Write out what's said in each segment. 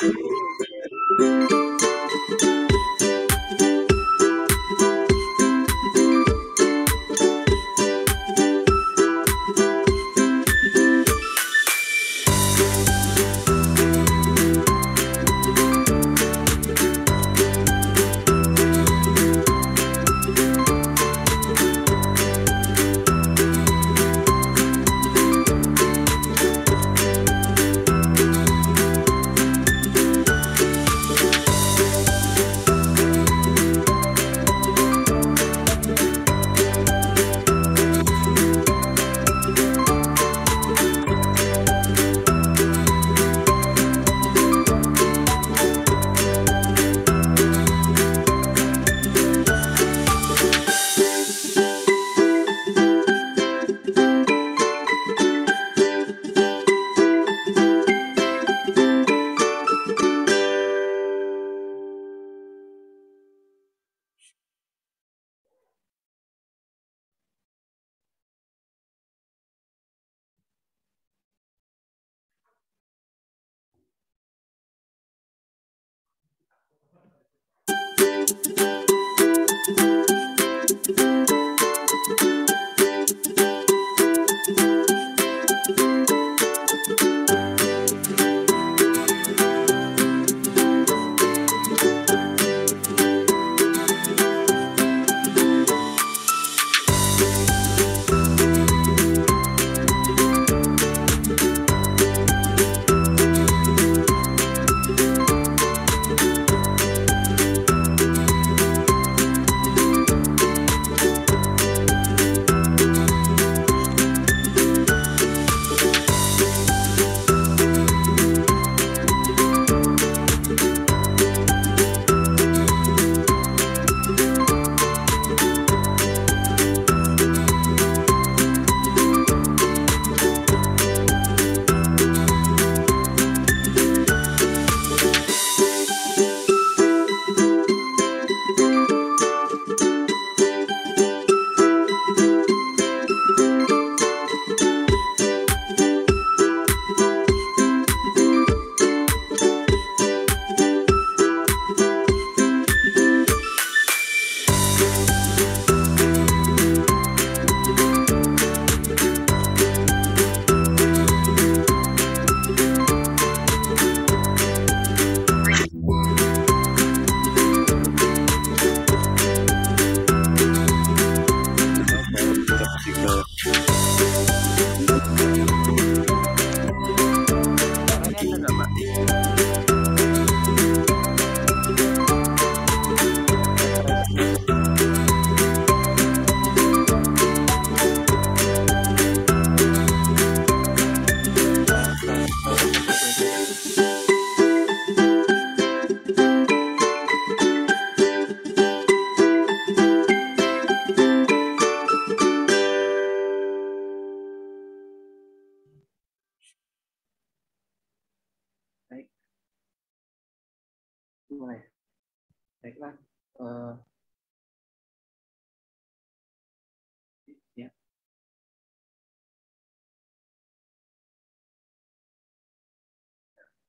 Thank you.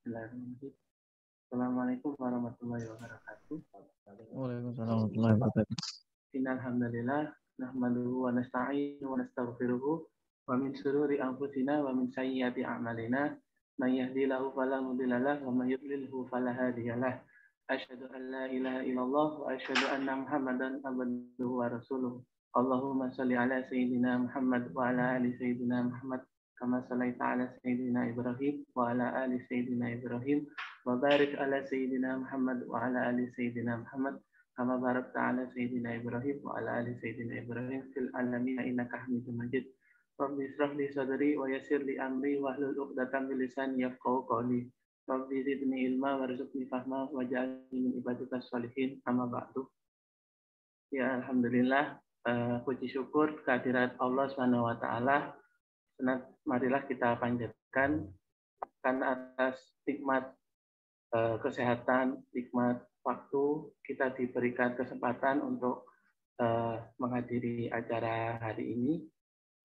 Bismillahirrahmanirrahim. Assalamualaikum warahmatullahi wabarakatuh. Waalaikumsalam warahmatullahi wabarakatuh. Innalhamdulillah nahmaduhu wa nasta'inuhu wa nastaghfiruhu wa min syururi anfusina wa min sayyiati a'malina may yahdihillahu fala mudhillalah wa may yudlilhu fala hadiyalah. Asyhadu an la ilaha illallah wa asyhadu anna Muhammadan abduhu wa rasuluh. Allahumma shalli ala sayyidina Muhammad wa ala ali sayyidina Muhammad kama salaita ala Sayyidina Ibrahim wa ala Ibrahim wa barik Muhammad wa ala Muhammad kama barakta ala Sayyidina Ibrahim wa ala Ibrahim fil alamin inna ka hamidun majid Rabbi israh li sadri wa yasir li amri wa ilma wa rizukni fahma wa ja'ali min ibadika Ya Alhamdulillah eh, puji syukur kehadirat Allah Subhanahu wa Ta'ala Nah, marilah kita panjatkan kan atas nikmat e, eh, kesehatan, nikmat waktu kita diberikan kesempatan untuk e, menghadiri acara hari ini,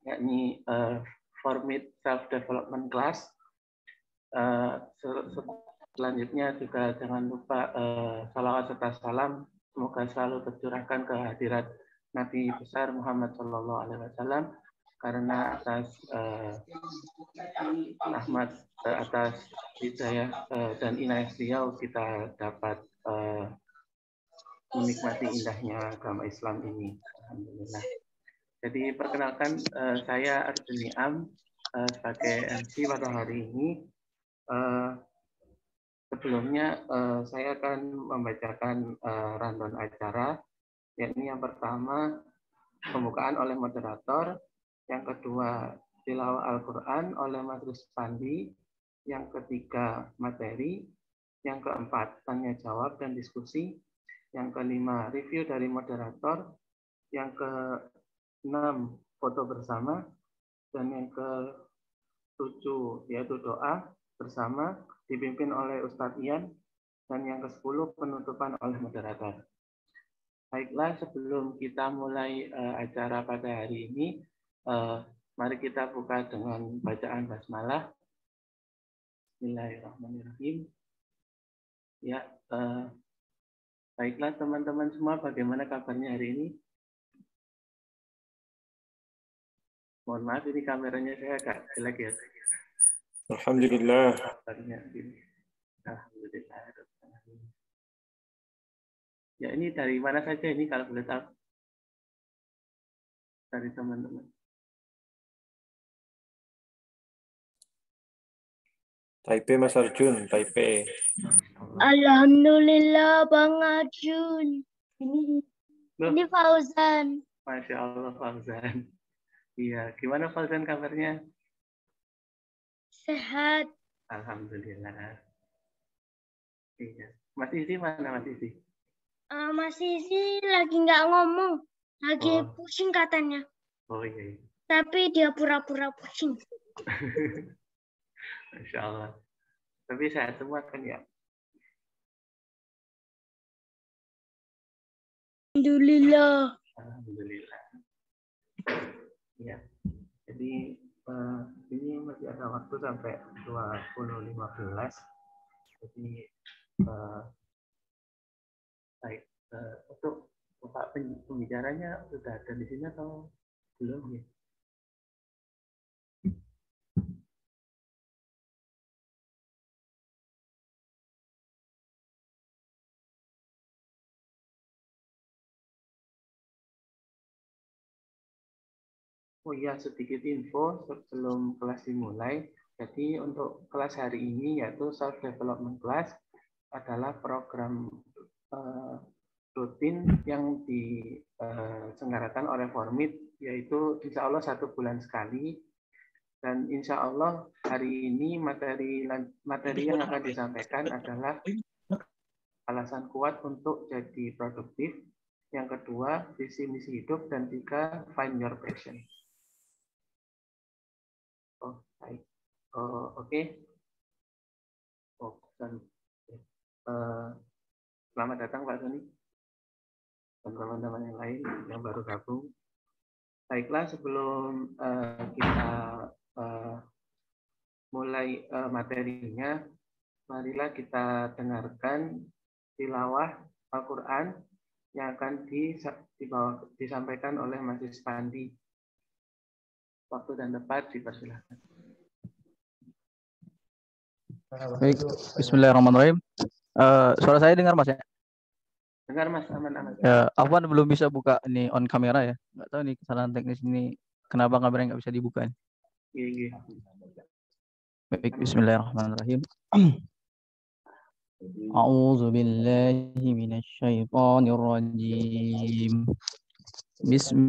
yakni e, eh, Formid Self Development Class. E, sel selanjutnya juga jangan lupa e, salawat serta salam semoga selalu tercurahkan ke Nabi besar Muhammad Shallallahu Alaihi Wasallam karena atas uh, rahmat uh, atas hidayah uh, dan inayah beliau kita dapat uh, menikmati indahnya agama Islam ini. Alhamdulillah. Jadi perkenalkan uh, saya Arjuni Am uh, sebagai MC pada hari ini. Uh, sebelumnya uh, saya akan membacakan uh, rundown acara, yakni yang pertama pembukaan oleh moderator, yang kedua tilawah Al-Quran oleh Mas Pandi, yang ketiga materi, yang keempat tanya jawab dan diskusi, yang kelima review dari moderator, yang keenam foto bersama, dan yang ketujuh yaitu doa bersama dipimpin oleh Ustadz Ian, dan yang ke-10 penutupan oleh moderator. Baiklah, sebelum kita mulai uh, acara pada hari ini, Uh, mari kita buka dengan bacaan basmalah. Bismillahirrahmanirrahim. Ya, uh, baiklah teman-teman semua, bagaimana kabarnya hari ini? Mohon maaf ini kameranya saya agak jelek ya. Alhamdulillah. Alhamdulillah. Ya ini dari mana saja ini kalau boleh tahu? Dari teman-teman. Taipei Mas Arjun, Taipei. Alhamdulillah Bang Arjun. Ini Loh. ini Fauzan. Masya Allah Fauzan. Iya, gimana Fauzan kabarnya? Sehat. Alhamdulillah. Iya. Mas Isi mana Mas Isi? Uh, ah, Mas Isi lagi nggak ngomong, lagi oh. pusing katanya. Oh iya. iya. Tapi dia pura-pura pusing. Insya Allah. Tapi saya semua kan ya. Alhamdulillah. Alhamdulillah. Ya. Jadi uh, ini masih ada waktu sampai 20.15. Jadi uh, baik uh, untuk Pak pembicaranya sudah ada di sini atau belum ya? Oh iya, sedikit info sebelum kelas dimulai. Jadi untuk kelas hari ini yaitu self development class adalah program uh, rutin yang diselenggarakan eh, oleh Formit yaitu insya Allah satu bulan sekali dan insya Allah hari ini materi materi yang akan disampaikan adalah alasan kuat untuk jadi produktif yang kedua visi misi hidup dan tiga find your passion. Oh, oke. Okay. Oh, Sony. Uh, eh, selamat datang Pak Sony. Dan teman-teman yang lain yang baru gabung. Baiklah, sebelum uh, kita uh, mulai uh, materinya, marilah kita dengarkan tilawah Al-Quran yang akan dibawa, disampaikan oleh Mas Pandi. Waktu dan tempat, dipersilahkan. Baik, Bismillahirrahmanirrahim. Uh, suara saya dengar Mas ya? Dengar Mas, aman aman. Ya, Afwan belum bisa buka nih on kamera ya. Enggak tahu nih kesalahan teknis ini kenapa kamera nggak bisa dibuka Iya, iya. Baik, Bismillahirrahmanirrahim. أعوذ بالله من الشيطان الرجيم بسم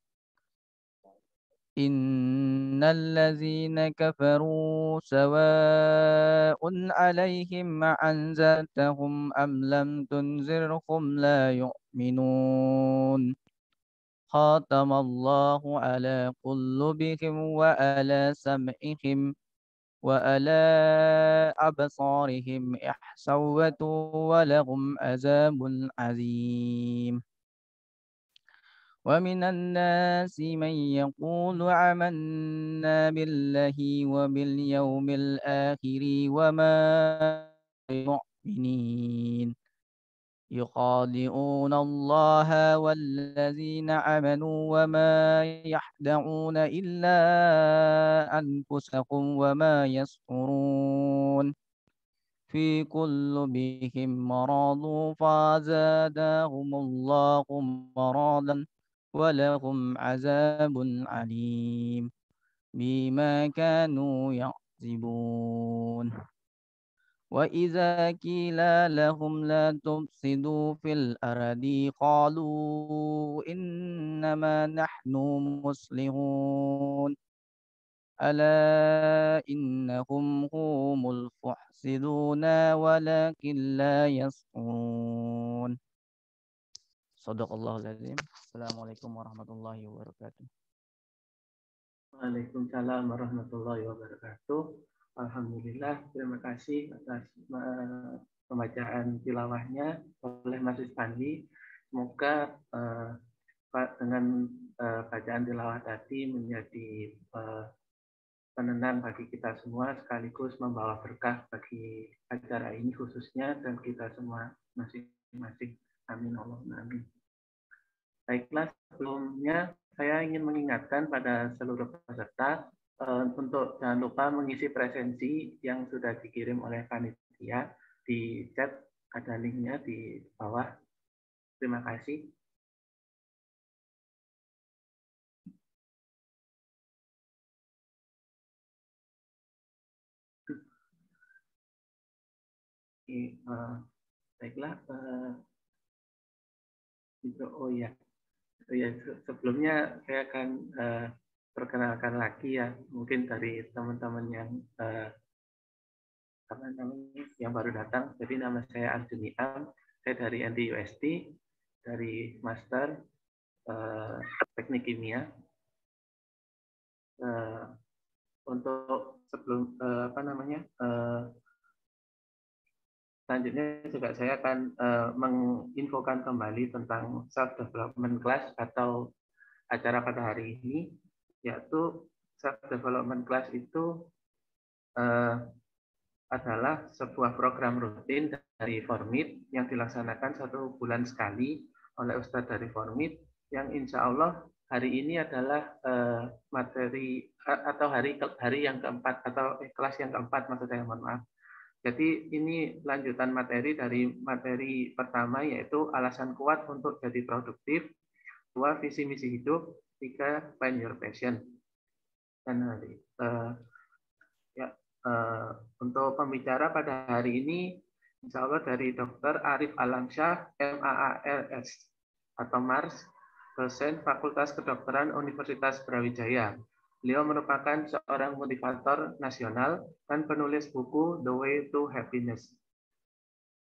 إن الذين كفروا سواء عليهم أنذرتهم أم لم تنذرهم لا يؤمنون خاتم الله على قلوبهم وعلى سمعهم وعلى أبصارهم إحسوة ولهم عذاب عظيم ومن الناس من يقول عمنا بالله وباليوم الآخر وما المؤمنين يخادعون الله والذين آمنوا وما يحدعون إلا أنفسهم وما يسعرون في كل بهم مرض فزادهم الله مرضا ولهم عذاب عليم بما كانوا يعذبون وإذا قيل لهم لا تفسدوا في الأرض قالوا إنما نحن مصلحون ألا إنهم هم الفحصدون ولكن لا يسعون Sadaqallahul Azim. Assalamualaikum warahmatullahi wabarakatuh. Waalaikumsalam warahmatullahi wabarakatuh. Alhamdulillah, terima kasih atas eh, pembacaan tilawahnya oleh Mas Ispandi. Semoga uh, dengan uh, bacaan tilawah tadi menjadi uh, penenang bagi kita semua sekaligus membawa berkah bagi acara ini khususnya dan kita semua masing-masing. Amin Allahumma amin. Baiklah, sebelumnya saya ingin mengingatkan pada seluruh peserta uh, untuk jangan lupa mengisi presensi yang sudah dikirim oleh panitia di chat ada linknya di bawah. Terima kasih. Eh, baiklah. Eh, Gitu. Oh ya, ya sebelumnya saya akan uh, perkenalkan lagi ya mungkin dari teman-teman yang uh, apa namanya yang baru datang. Jadi nama saya Arjuni Am, saya dari NTUST dari Master uh, Teknik Kimia. Uh, untuk sebelum uh, apa namanya uh, selanjutnya juga saya akan uh, menginfokan kembali tentang self development class atau acara pada hari ini yaitu self development class itu uh, adalah sebuah program rutin dari Formit yang dilaksanakan satu bulan sekali oleh Ustadz dari Formit yang insya Allah hari ini adalah uh, materi atau hari hari yang keempat atau eh, kelas yang keempat maksud saya mohon maaf jadi ini lanjutan materi dari materi pertama yaitu alasan kuat untuk jadi produktif, dua visi misi hidup, tiga find your passion. Dan hari uh, eh, ya uh, untuk pembicara pada hari ini Insya Allah dari Dr. Arif Alamsyah, MAALS atau MARS, dosen Fakultas Kedokteran Universitas Brawijaya. Beliau merupakan seorang motivator nasional dan penulis buku The Way to Happiness.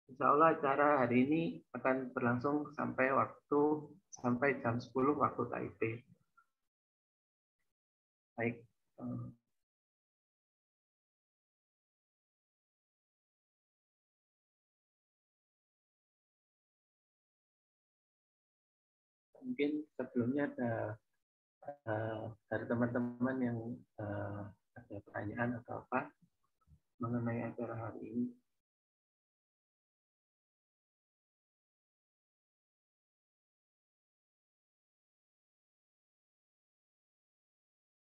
Insya Allah acara hari ini akan berlangsung sampai waktu sampai jam 10 waktu Taipei. Baik. Eh, mungkin sebelumnya ada uh, eh, dari teman-teman yang uh, ada pertanyaan atau apa mengenai acara hari ini.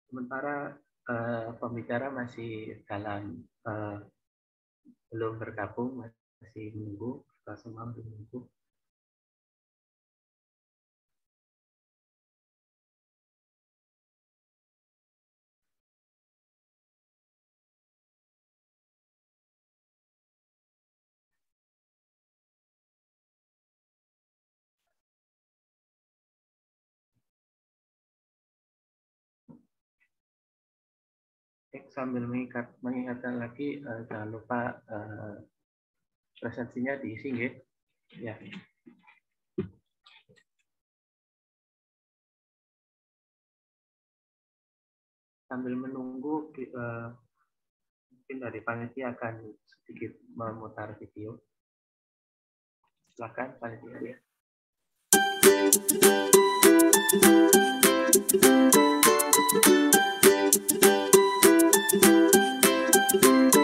Sementara uh, pembicara masih dalam uh, belum bergabung, masih menunggu, kita semua menunggu. sambil mengingat, mengingatkan lagi uh, jangan lupa uh, presensinya diisi ya. ya. Sambil menunggu uh, mungkin dari panitia akan sedikit memutar video. Silakan panitia ya. Thank you. Thank you.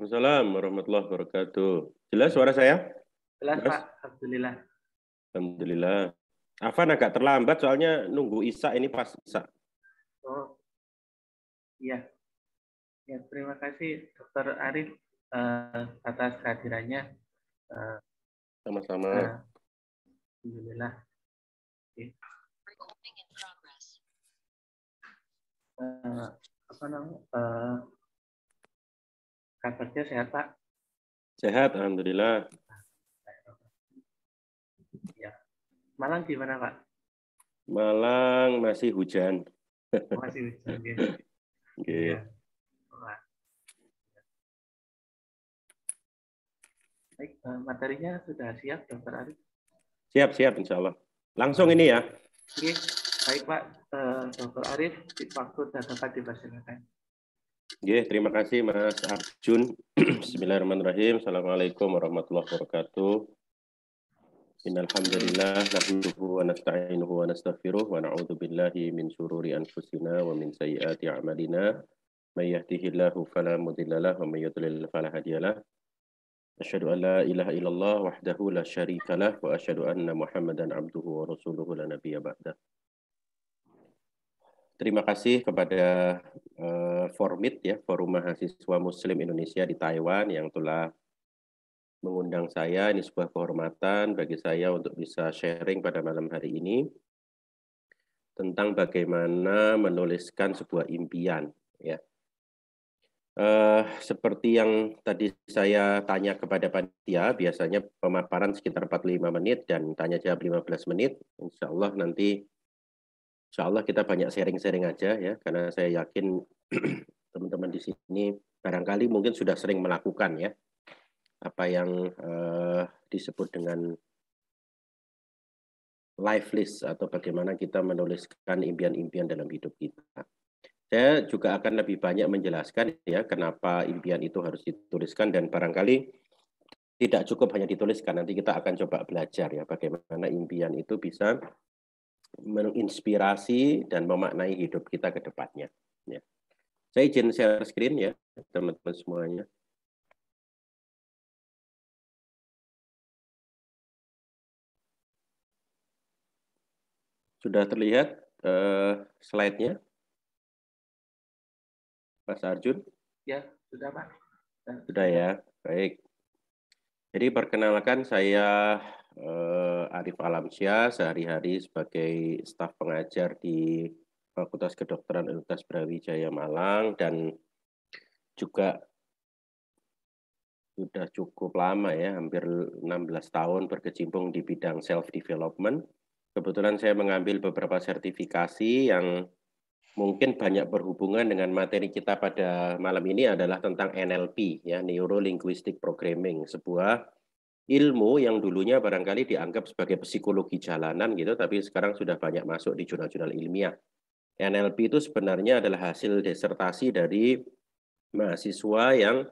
Assalamualaikum warahmatullahi wabarakatuh. Jelas suara saya? Jelas, Pak. Alhamdulillah. Alhamdulillah. Afan agak terlambat soalnya nunggu Isa ini pas Isa. Oh, iya. Ya, terima kasih Dokter Arif uh, atas kehadirannya. Uh, Sama-sama. Uh, Alhamdulillah. Okay. Uh, apa namanya? Uh, Kabarnya sehat Pak? Sehat, Alhamdulillah. Ya. Malang gimana Pak? Malang masih hujan. Oh, masih hujan, ya. Okay. Baik, eh, materinya sudah siap, Dokter Arif? Siap, siap, insya Allah. Langsung ini ya. Oke, baik Pak. Eh, dokter Arif, waktu dan tempat dipersilakan. Oke, terima kasih Mas Arjun. Bismillahirrahmanirrahim. Assalamualaikum warahmatullahi wabarakatuh. Innalhamdulillah nahmaduhu wa nasta'inuhu wa nastaghfiruh wa na'udzu billahi min syururi anfusina wa min sayyiati a'malina. May yahdihillahu fala mudhillalah wa may yudlil fala hadiyalah. Asyhadu an la ilaha illallah wahdahu la syarikalah wa asyhadu anna Muhammadan abduhu wa rasuluhu la nabiyya ba'dah. Terima kasih kepada uh, Formit ya, Forum Mahasiswa Muslim Indonesia di Taiwan yang telah mengundang saya. Ini sebuah kehormatan bagi saya untuk bisa sharing pada malam hari ini tentang bagaimana menuliskan sebuah impian ya. Uh, seperti yang tadi saya tanya kepada panitia, biasanya pemaparan sekitar 45 menit dan tanya jawab 15 menit. Insya Allah nanti Insya Allah kita banyak sharing-sharing aja ya, karena saya yakin teman-teman di sini barangkali mungkin sudah sering melakukan ya apa yang eh, disebut dengan life list atau bagaimana kita menuliskan impian-impian dalam hidup kita. Saya juga akan lebih banyak menjelaskan ya kenapa impian itu harus dituliskan dan barangkali tidak cukup hanya dituliskan nanti kita akan coba belajar ya bagaimana impian itu bisa menginspirasi dan memaknai hidup kita ke depannya. Ya. Saya izin share screen ya, teman-teman semuanya. Sudah terlihat uh, slide-nya? Mas Arjun? Ya, sudah Pak. Sudah ya, baik. Jadi perkenalkan saya eh, Arif Alamsyah sehari-hari sebagai staf pengajar di Fakultas Kedokteran Universitas Brawijaya Malang dan juga sudah cukup lama ya, hampir 16 tahun berkecimpung di bidang self development. Kebetulan saya mengambil beberapa sertifikasi yang mungkin banyak berhubungan dengan materi kita pada malam ini adalah tentang NLP ya, Neuro Linguistic Programming, sebuah ilmu yang dulunya barangkali dianggap sebagai psikologi jalanan gitu, tapi sekarang sudah banyak masuk di jurnal-jurnal ilmiah. NLP itu sebenarnya adalah hasil disertasi dari mahasiswa yang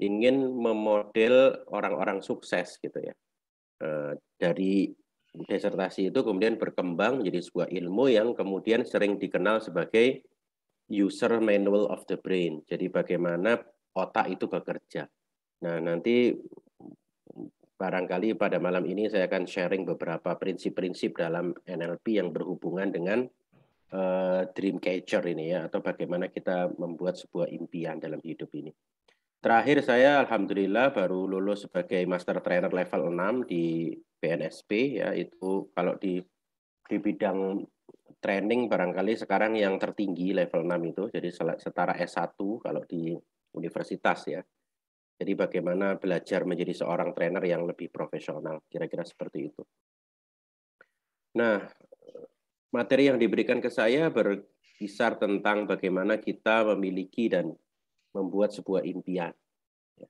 ingin memodel orang-orang sukses gitu ya. Eh, dari disertasi itu kemudian berkembang menjadi sebuah ilmu yang kemudian sering dikenal sebagai user manual of the brain. Jadi bagaimana otak itu bekerja. Nah, nanti Barangkali pada malam ini saya akan sharing beberapa prinsip-prinsip dalam NLP yang berhubungan dengan uh, dream catcher ini ya atau bagaimana kita membuat sebuah impian dalam hidup ini. Terakhir saya alhamdulillah baru lulus sebagai master trainer level 6 di BNSP ya itu kalau di di bidang training barangkali sekarang yang tertinggi level 6 itu jadi setara S1 kalau di universitas ya jadi bagaimana belajar menjadi seorang trainer yang lebih profesional, kira-kira seperti itu. Nah, materi yang diberikan ke saya berkisar tentang bagaimana kita memiliki dan membuat sebuah impian. Ya.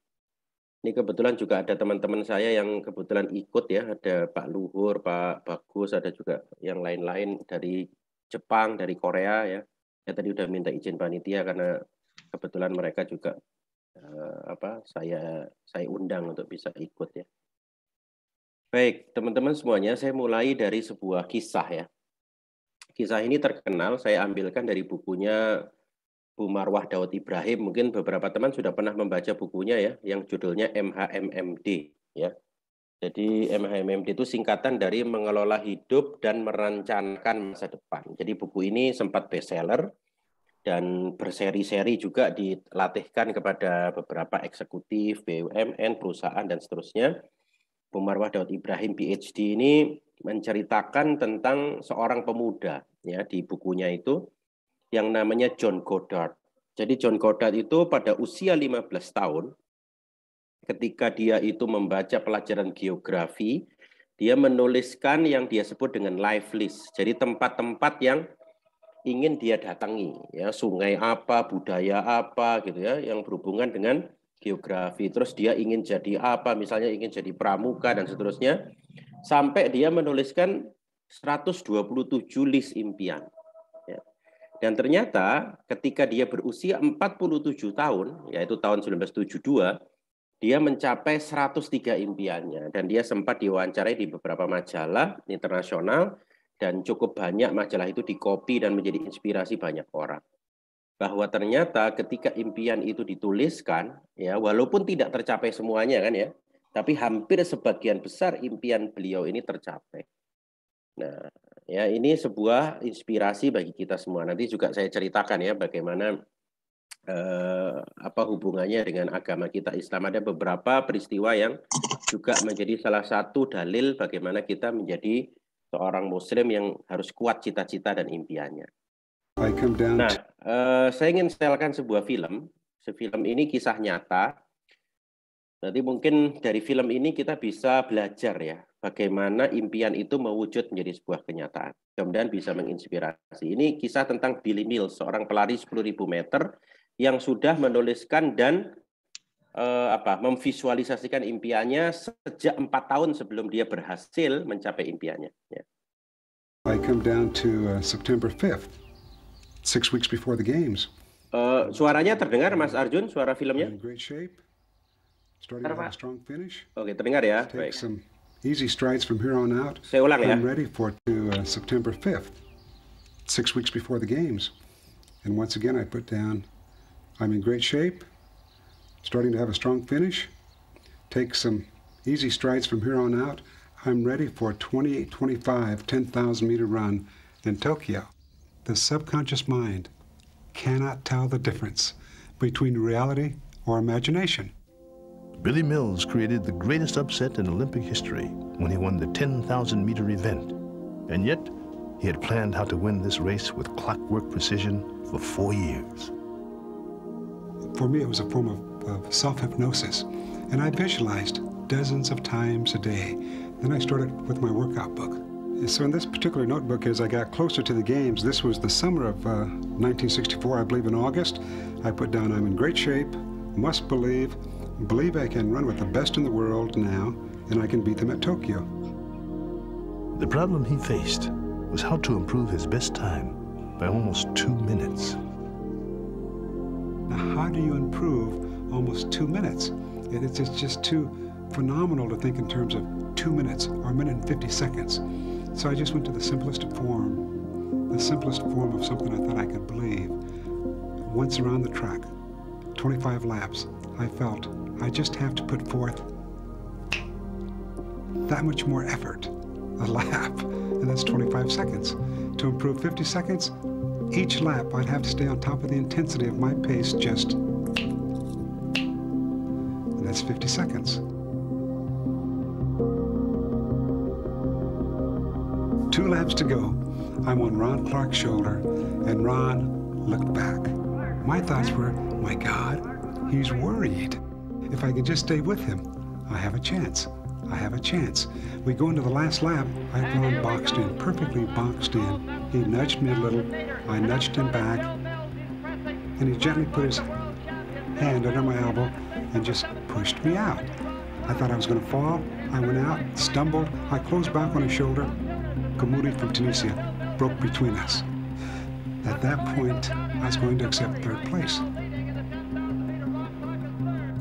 Ini kebetulan juga ada teman-teman saya yang kebetulan ikut ya, ada Pak Luhur, Pak Bagus, ada juga yang lain-lain dari Jepang, dari Korea ya. Saya tadi udah minta izin panitia karena kebetulan mereka juga uh, apa saya saya undang untuk bisa ikut ya. Baik, teman-teman semuanya, saya mulai dari sebuah kisah ya. Kisah ini terkenal, saya ambilkan dari bukunya Bu Marwah Daud Ibrahim. Mungkin beberapa teman sudah pernah membaca bukunya ya, yang judulnya MHMMD ya. Jadi MHMMD itu singkatan dari mengelola hidup dan merancangkan masa depan. Jadi buku ini sempat bestseller, dan berseri-seri juga dilatihkan kepada beberapa eksekutif, BUMN, perusahaan, dan seterusnya. Bu Marwah Daud Ibrahim, PhD ini menceritakan tentang seorang pemuda ya di bukunya itu yang namanya John Goddard. Jadi John Goddard itu pada usia 15 tahun ketika dia itu membaca pelajaran geografi, dia menuliskan yang dia sebut dengan life list. Jadi tempat-tempat yang ingin dia datangi ya sungai apa budaya apa gitu ya yang berhubungan dengan geografi terus dia ingin jadi apa misalnya ingin jadi pramuka dan seterusnya sampai dia menuliskan 127 list impian ya. dan ternyata ketika dia berusia 47 tahun yaitu tahun 1972 dia mencapai 103 impiannya dan dia sempat diwawancarai di beberapa majalah internasional dan cukup banyak majalah itu dikopi dan menjadi inspirasi banyak orang bahwa ternyata ketika impian itu dituliskan ya walaupun tidak tercapai semuanya kan ya tapi hampir sebagian besar impian beliau ini tercapai. Nah, ya ini sebuah inspirasi bagi kita semua. Nanti juga saya ceritakan ya bagaimana eh, apa hubungannya dengan agama kita Islam. Ada beberapa peristiwa yang juga menjadi salah satu dalil bagaimana kita menjadi seorang muslim yang harus kuat cita-cita dan impiannya. Nah, eh, saya ingin setelkan sebuah film. Sefilm ini kisah nyata. Nanti mungkin dari film ini kita bisa belajar ya bagaimana impian itu mewujud menjadi sebuah kenyataan. Kemudian bisa menginspirasi. Ini kisah tentang Billy Mills, seorang pelari 10.000 meter yang sudah menuliskan dan eh, apa memvisualisasikan impiannya sejak empat tahun sebelum dia berhasil mencapai impiannya. Yeah. I come down to uh, September 5th, six weeks before the games. Uh, suaranya terdengar Mas Arjun, suara filmnya? Oke, terdengar ya. Baik. Easy strides from here on out. Saya ulang ya. I'm ready for to, uh, September 5th, six weeks before the games. And once again, I put down, I'm in great shape. starting to have a strong finish. Take some easy strides from here on out. I'm ready for a 2825 10,000 meter run in Tokyo. The subconscious mind cannot tell the difference between reality or imagination. Billy Mills created the greatest upset in Olympic history when he won the 10,000 meter event. And yet, he had planned how to win this race with clockwork precision for four years. For me, it was a form of of self-hypnosis. And I visualized dozens of times a day. Then I started with my workout book. So in this particular notebook, as I got closer to the games, this was the summer of uh, 1964, I believe in August, I put down, I'm in great shape, must believe, believe I can run with the best in the world now, and I can beat them at Tokyo. The problem he faced was how to improve his best time by almost two minutes. Now, how do you improve almost two minutes. It's just too phenomenal to think in terms of two minutes or a minute and 50 seconds. So I just went to the simplest form, the simplest form of something I thought I could believe. Once around the track, 25 laps, I felt I just have to put forth that much more effort a lap, and that's 25 seconds. To improve 50 seconds, each lap I'd have to stay on top of the intensity of my pace just that's 50 seconds. Two laps to go. I'm on Ron Clark's shoulder, and Ron looked back. My thoughts were, my God, he's worried. If I could just stay with him, I have a chance. I have a chance. We go into the last lap. I've boxed in, perfectly boxed in. He nudged me a little. I nudged him back. And he gently put his hand under my elbow and just pushed me out. I thought I was going to fall. I went out, stumbled. I closed back on his shoulder. Kamudi from Tunisia broke between us. At that point, I was going to accept third place.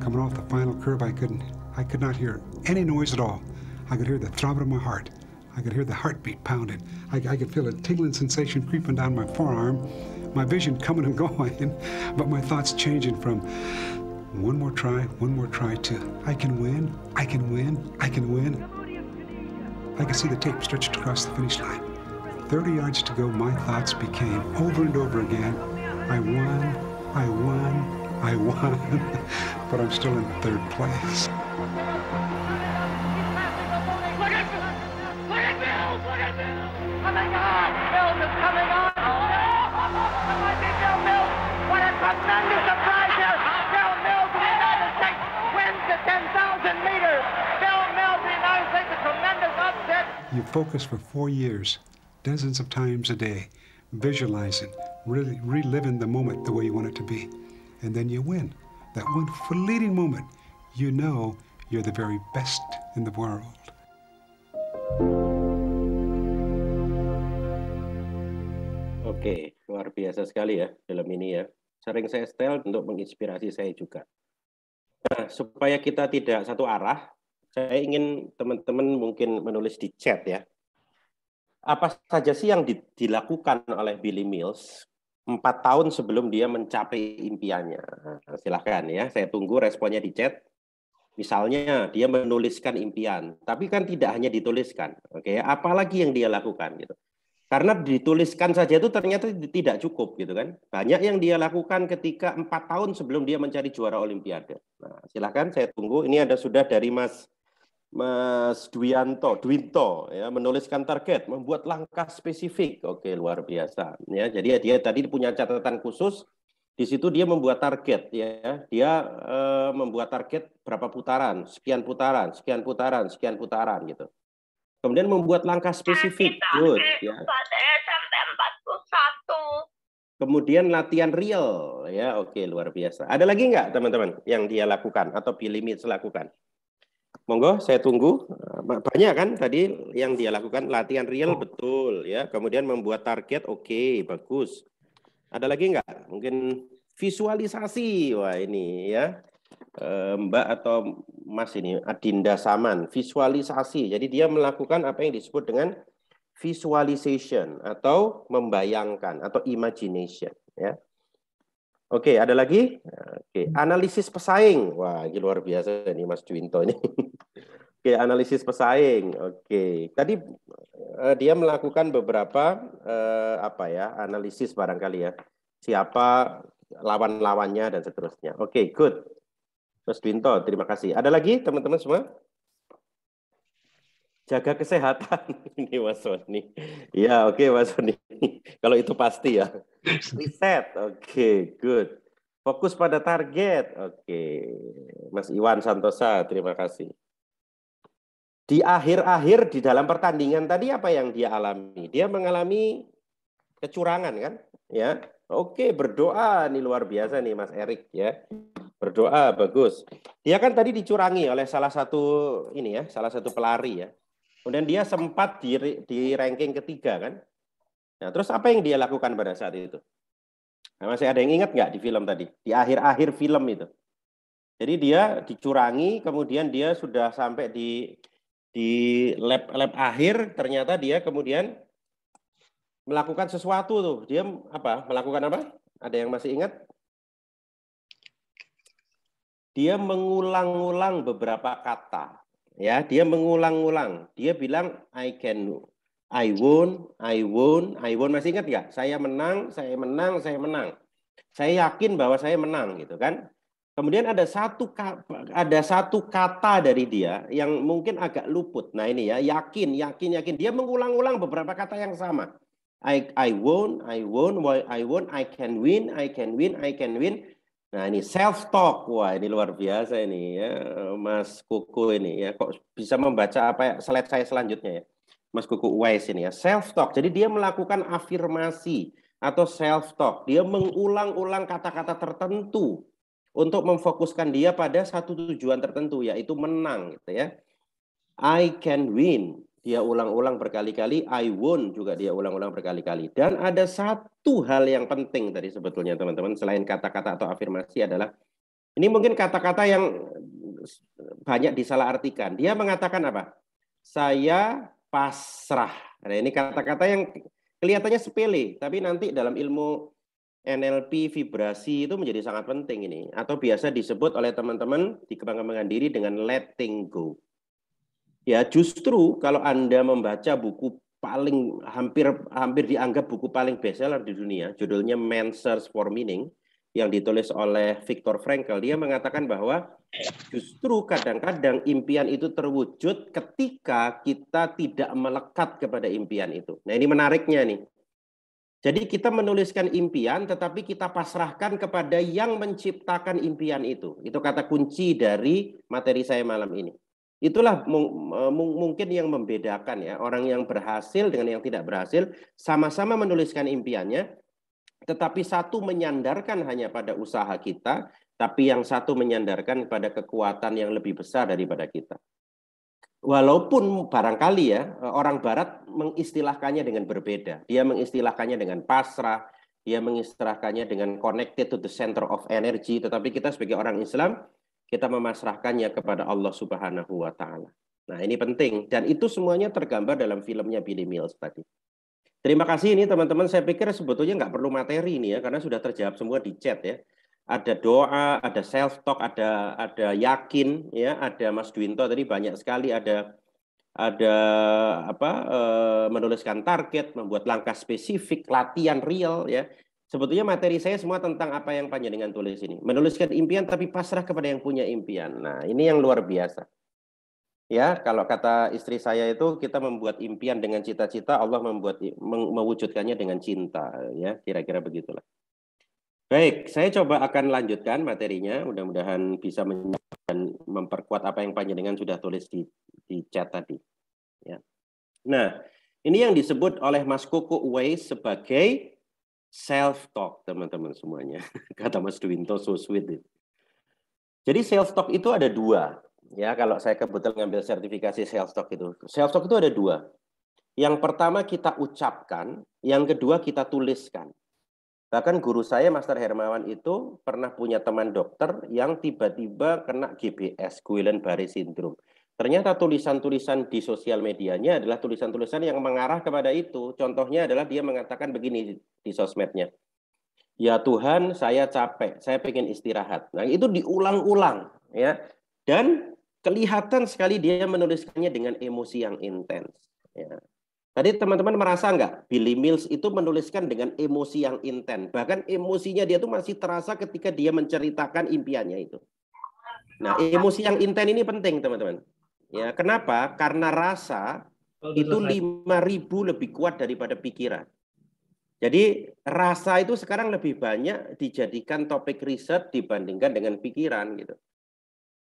Coming off the final curve, I couldn't, I could not hear any noise at all. I could hear the throbbing of my heart. I could hear the heartbeat pounding. I, I could feel a tingling sensation creeping down my forearm, my vision coming and going, but my thoughts changing from one more try, one more try to, I can win, I can win, I can win. I could see the tape stretched across the finish line. 30 yards to go, my thoughts became over and over again, I won, I won, I won, but I'm still in third place. You focus for four years, dozens of times a day, visualizing, really reliving the moment the way you want it to be. And then you win. That one fleeting moment, you know you're the very best in the world. Oke, luar biasa sekali ya film ini ya. Sering saya setel untuk menginspirasi saya juga. Nah, supaya kita tidak satu arah, saya ingin teman-teman mungkin menulis di chat ya. Apa saja sih yang dilakukan oleh Billy Mills empat tahun sebelum dia mencapai impiannya? Nah, silahkan ya, saya tunggu responnya di chat. Misalnya dia menuliskan impian, tapi kan tidak hanya dituliskan, oke? Okay? Apalagi yang dia lakukan gitu. Karena dituliskan saja itu ternyata tidak cukup gitu kan. Banyak yang dia lakukan ketika empat tahun sebelum dia mencari juara Olimpiade. Nah, silahkan saya tunggu. Ini ada sudah dari Mas Mas Dwianto, Dwinto ya menuliskan target, membuat langkah spesifik. Oke, luar biasa. Ya, jadi dia tadi punya catatan khusus. Di situ dia membuat target ya. Dia eh, membuat target berapa putaran, sekian putaran, sekian putaran, sekian putaran gitu. Kemudian membuat langkah spesifik. Nah, gitu. Good, ya. Kemudian latihan real ya. Oke, luar biasa. Ada lagi nggak teman-teman yang dia lakukan atau pilih limit lakukan? Monggo saya tunggu. Eh, banyak kan tadi yang dia lakukan latihan real oh. betul ya. Kemudian membuat target oke okay, bagus. Ada lagi nggak? Mungkin visualisasi wah ini ya. Eh, Mbak atau Mas ini Adinda Saman visualisasi. Jadi dia melakukan apa yang disebut dengan visualization atau membayangkan atau imagination ya. Oke, ada lagi? Oke, analisis pesaing. Wah, ini luar biasa nih Mas Juwinto ini. Oke, analisis pesaing. Oke, tadi uh, dia melakukan beberapa uh, apa ya analisis barangkali ya siapa lawan-lawannya dan seterusnya. Oke, good. Mas Dwinto, terima kasih. Ada lagi teman-teman semua? jaga kesehatan ini Mas Soni. Ya, oke okay, Mas Soni. Kalau itu pasti ya. Riset. Oke, okay, good. Fokus pada target. Oke. Okay. Mas Iwan Santosa, terima kasih. Di akhir-akhir di dalam pertandingan tadi apa yang dia alami? Dia mengalami kecurangan kan? Ya. Oke, berdoa nih luar biasa nih Mas Erik ya. Berdoa bagus. Dia kan tadi dicurangi oleh salah satu ini ya, salah satu pelari ya. Kemudian dia sempat di, di ranking ketiga kan. Nah, terus apa yang dia lakukan pada saat itu? Nah, masih ada yang ingat nggak di film tadi? Di akhir-akhir film itu. Jadi dia dicurangi, kemudian dia sudah sampai di di lab lab akhir, ternyata dia kemudian melakukan sesuatu tuh. Dia apa? Melakukan apa? Ada yang masih ingat? Dia mengulang-ulang beberapa kata. Ya, dia mengulang-ulang. Dia bilang I can I won, I won, I won. Masih ingat ya Saya menang, saya menang, saya menang. Saya yakin bahwa saya menang gitu kan. Kemudian ada satu ada satu kata dari dia yang mungkin agak luput. Nah ini ya yakin yakin yakin dia mengulang-ulang beberapa kata yang sama. I I won, I won, I won, I can win, I can win, I can win. Nah ini self talk, wah ini luar biasa ini ya, Mas Kuku ini ya kok bisa membaca apa ya, slide saya selanjutnya ya, Mas Kuku Wise ini ya self talk. Jadi dia melakukan afirmasi atau self talk, dia mengulang-ulang kata-kata tertentu untuk memfokuskan dia pada satu tujuan tertentu yaitu menang gitu ya. I can win, dia ulang-ulang berkali-kali, I won juga dia ulang-ulang berkali-kali. Dan ada satu hal yang penting tadi sebetulnya teman-teman selain kata-kata atau afirmasi adalah ini mungkin kata-kata yang banyak disalahartikan. Dia mengatakan apa? Saya pasrah. Nah, ini kata-kata yang kelihatannya sepele, tapi nanti dalam ilmu NLP vibrasi itu menjadi sangat penting ini atau biasa disebut oleh teman-teman di kebanggaan diri dengan letting go. Ya, justru kalau Anda membaca buku paling hampir hampir dianggap buku paling bestseller di dunia, judulnya Man's Search for Meaning yang ditulis oleh Viktor Frankl, dia mengatakan bahwa justru kadang-kadang impian itu terwujud ketika kita tidak melekat kepada impian itu. Nah, ini menariknya nih. Jadi kita menuliskan impian tetapi kita pasrahkan kepada yang menciptakan impian itu. Itu kata kunci dari materi saya malam ini. Itulah mung, mungkin yang membedakan ya orang yang berhasil dengan yang tidak berhasil sama-sama menuliskan impiannya tetapi satu menyandarkan hanya pada usaha kita tapi yang satu menyandarkan pada kekuatan yang lebih besar daripada kita. Walaupun barangkali ya orang barat mengistilahkannya dengan berbeda. Dia mengistilahkannya dengan pasrah, dia mengistilahkannya dengan connected to the center of energy tetapi kita sebagai orang Islam kita memasrahkannya kepada Allah Subhanahu wa taala. Nah, ini penting dan itu semuanya tergambar dalam filmnya Billy Mills tadi. Terima kasih ini teman-teman. Saya pikir sebetulnya nggak perlu materi ini ya karena sudah terjawab semua di chat ya. Ada doa, ada self talk, ada ada yakin ya, ada Mas Dwinto tadi banyak sekali ada ada apa e, menuliskan target, membuat langkah spesifik, latihan real ya. Sebetulnya materi saya semua tentang apa yang panjang dengan tulis ini. Menuliskan impian tapi pasrah kepada yang punya impian. Nah, ini yang luar biasa. Ya, kalau kata istri saya itu kita membuat impian dengan cita-cita, Allah membuat mewujudkannya dengan cinta, ya, kira-kira begitulah. Baik, saya coba akan lanjutkan materinya, mudah-mudahan bisa dan memperkuat apa yang panjang dengan sudah tulis di di chat tadi. Ya. Nah, ini yang disebut oleh Mas Koko Uwais sebagai self talk teman-teman semuanya kata Mas Dwinto so sweet it. jadi self talk itu ada dua ya kalau saya kebetulan ngambil sertifikasi self talk itu self talk itu ada dua yang pertama kita ucapkan yang kedua kita tuliskan bahkan guru saya Master Hermawan itu pernah punya teman dokter yang tiba-tiba kena GBS Guillain-Barré syndrome Ternyata tulisan-tulisan di sosial medianya adalah tulisan-tulisan yang mengarah kepada itu. Contohnya adalah dia mengatakan begini di sosmednya. Ya Tuhan, saya capek, saya pengen istirahat. Nah, itu diulang-ulang ya. Dan kelihatan sekali dia menuliskannya dengan emosi yang intens. Ya. Tadi teman-teman merasa nggak Billy Mills itu menuliskan dengan emosi yang intens. Bahkan emosinya dia tuh masih terasa ketika dia menceritakan impiannya itu. Nah, emosi yang intens ini penting, teman-teman. Ya, kenapa? Karena rasa itu 5000 lebih kuat daripada pikiran. Jadi rasa itu sekarang lebih banyak dijadikan topik riset dibandingkan dengan pikiran gitu.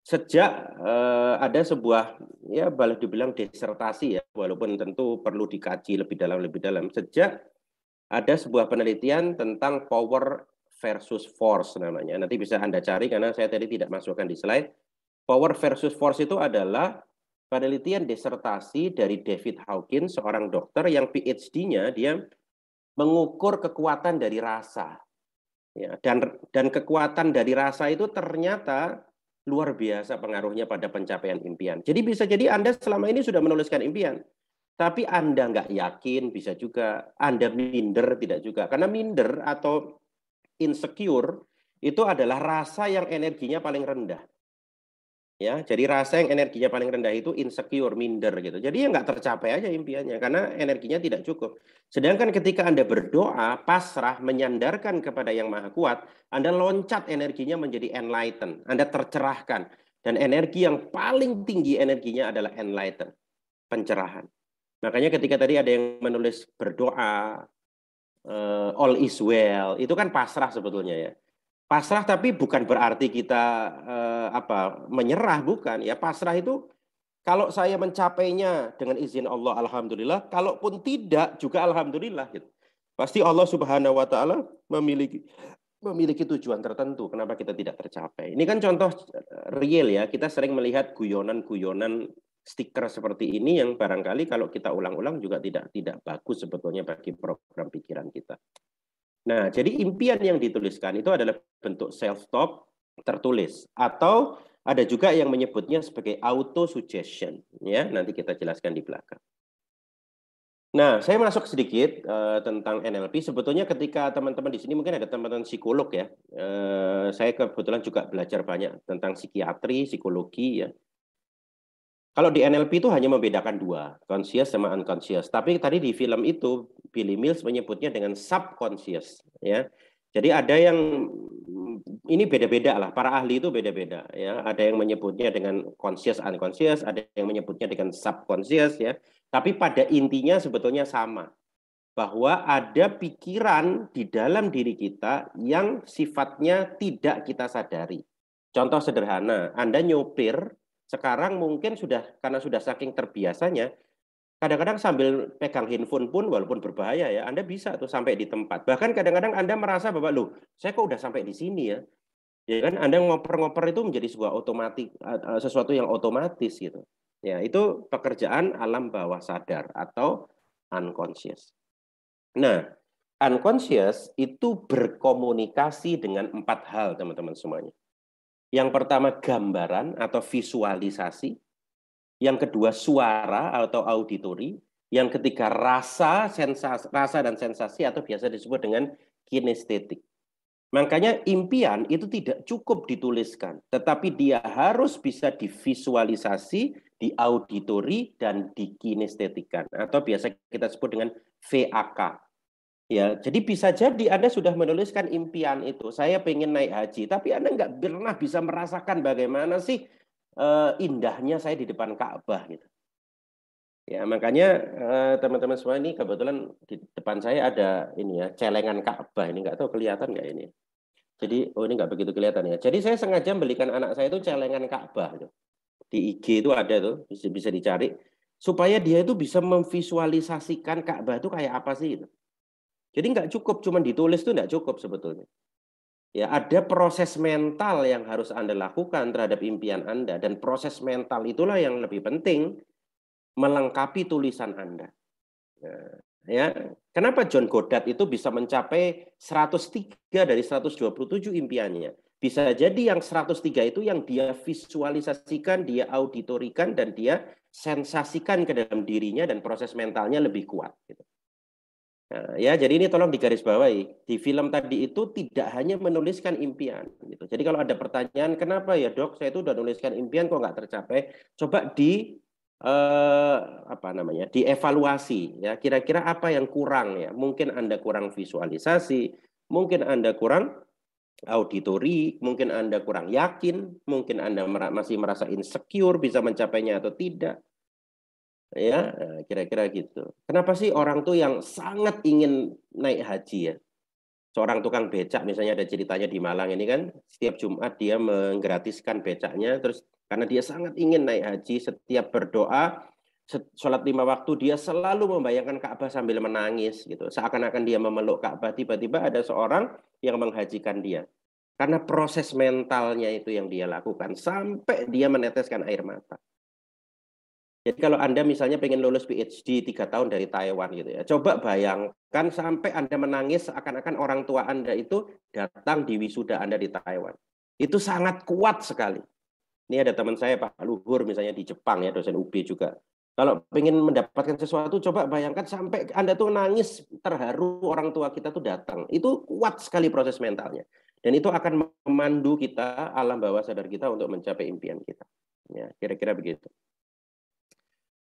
Sejak eh, ada sebuah ya boleh dibilang disertasi ya, walaupun tentu perlu dikaji lebih dalam lebih dalam. Sejak ada sebuah penelitian tentang power versus force namanya. Nanti bisa Anda cari karena saya tadi tidak masukkan di slide. Power versus force itu adalah penelitian disertasi dari David Hawkins, seorang dokter yang PhD-nya dia mengukur kekuatan dari rasa. Ya, dan dan kekuatan dari rasa itu ternyata luar biasa pengaruhnya pada pencapaian impian. Jadi bisa jadi Anda selama ini sudah menuliskan impian, tapi Anda nggak yakin bisa juga, Anda minder tidak juga. Karena minder atau insecure itu adalah rasa yang energinya paling rendah ya jadi rasa yang energinya paling rendah itu insecure minder gitu jadi ya nggak tercapai aja impiannya karena energinya tidak cukup sedangkan ketika anda berdoa pasrah menyandarkan kepada yang maha kuat anda loncat energinya menjadi enlightened anda tercerahkan dan energi yang paling tinggi energinya adalah enlightened pencerahan makanya ketika tadi ada yang menulis berdoa eh, all is well itu kan pasrah sebetulnya ya pasrah tapi bukan berarti kita eh, apa menyerah bukan ya pasrah itu kalau saya mencapainya dengan izin Allah alhamdulillah kalaupun tidak juga alhamdulillah gitu pasti Allah subhanahu wa taala memiliki memiliki tujuan tertentu kenapa kita tidak tercapai ini kan contoh eh, real ya kita sering melihat guyonan-guyonan stiker seperti ini yang barangkali kalau kita ulang-ulang juga tidak tidak bagus sebetulnya bagi program pikiran kita Nah, jadi impian yang dituliskan itu adalah bentuk self-talk tertulis atau ada juga yang menyebutnya sebagai auto suggestion ya nanti kita jelaskan di belakang. Nah, saya masuk sedikit uh, tentang NLP. Sebetulnya ketika teman-teman di sini mungkin ada teman-teman psikolog ya. Uh, saya kebetulan juga belajar banyak tentang psikiatri, psikologi ya. Kalau di NLP itu hanya membedakan dua, conscious sama unconscious. Tapi tadi di film itu Billy Mills menyebutnya dengan subconscious, ya. Jadi ada yang ini beda-beda lah. Para ahli itu beda-beda, ya. Ada yang menyebutnya dengan conscious unconscious, ada yang menyebutnya dengan subconscious, ya. Tapi pada intinya sebetulnya sama bahwa ada pikiran di dalam diri kita yang sifatnya tidak kita sadari. Contoh sederhana, Anda nyopir sekarang mungkin sudah karena sudah saking terbiasanya, kadang-kadang sambil pegang handphone pun walaupun berbahaya ya, Anda bisa tuh sampai di tempat. Bahkan kadang-kadang Anda merasa Bapak, loh, saya kok udah sampai di sini ya. Ya kan Anda ngoper-ngoper itu menjadi sebuah otomatis eh, eh, sesuatu yang otomatis gitu. Ya, itu pekerjaan alam bawah sadar atau unconscious. Nah, unconscious itu berkomunikasi dengan empat hal, teman-teman semuanya. Yang pertama gambaran atau visualisasi, yang kedua suara atau auditori, yang ketiga rasa, sensasi, rasa dan sensasi atau biasa disebut dengan kinestetik. Makanya impian itu tidak cukup dituliskan, tetapi dia harus bisa divisualisasi, diauditori, dan dikinestetikan. Atau biasa kita sebut dengan VAK, Ya, jadi bisa jadi Anda sudah menuliskan impian itu. Saya pengen naik haji, tapi Anda nggak pernah bisa merasakan bagaimana sih uh, indahnya saya di depan Ka'bah gitu. Ya, makanya eh, teman-teman semua ini kebetulan di depan saya ada ini ya, celengan Ka'bah ini nggak tahu kelihatan nggak ini. Jadi oh ini nggak begitu kelihatan ya. Jadi saya sengaja belikan anak saya itu celengan Ka'bah gitu. Di IG itu ada tuh, bisa, bisa dicari supaya dia itu bisa memvisualisasikan Ka'bah itu kayak apa sih gitu. Jadi nggak cukup cuman ditulis tuh nggak cukup sebetulnya. Ya, ada proses mental yang harus Anda lakukan terhadap impian Anda dan proses mental itulah yang lebih penting melengkapi tulisan Anda. Nah, ya, kenapa John Goddard itu bisa mencapai 103 dari 127 impiannya? Bisa jadi yang 103 itu yang dia visualisasikan, dia auditorikan, dan dia sensasikan ke dalam dirinya dan proses mentalnya lebih kuat. Gitu. Eh, ya, jadi ini tolong digarisbawahi. Di film tadi itu tidak hanya menuliskan impian. Gitu. Jadi kalau ada pertanyaan, kenapa ya dok, saya itu udah nuliskan impian kok nggak tercapai? Coba di eh, apa namanya, dievaluasi. Ya, kira-kira apa yang kurang ya? Mungkin anda kurang visualisasi, mungkin anda kurang auditori, mungkin anda kurang yakin, mungkin anda masih merasa insecure bisa mencapainya atau tidak ya eh, kira-kira gitu kenapa sih orang tuh yang sangat ingin naik haji ya seorang tukang becak misalnya ada ceritanya di Malang ini kan setiap Jumat dia menggratiskan becaknya terus karena dia sangat ingin naik haji setiap berdoa sholat lima waktu dia selalu membayangkan Ka'bah sambil menangis gitu seakan-akan dia memeluk Ka'bah tiba-tiba ada seorang yang menghajikan dia karena proses mentalnya itu yang dia lakukan sampai dia meneteskan air mata jadi kalau Anda misalnya pengen lulus PhD tiga tahun dari Taiwan gitu ya, coba bayangkan sampai Anda menangis seakan-akan orang tua Anda itu datang di wisuda Anda di Taiwan. Itu sangat kuat sekali. Ini ada teman saya Pak Luhur misalnya di Jepang ya, dosen UB juga. Kalau ingin mendapatkan sesuatu, coba bayangkan sampai Anda tuh nangis terharu orang tua kita tuh datang. Itu kuat sekali proses mentalnya. Dan itu akan memandu kita, alam bawah sadar kita untuk mencapai impian kita. Ya, kira-kira begitu.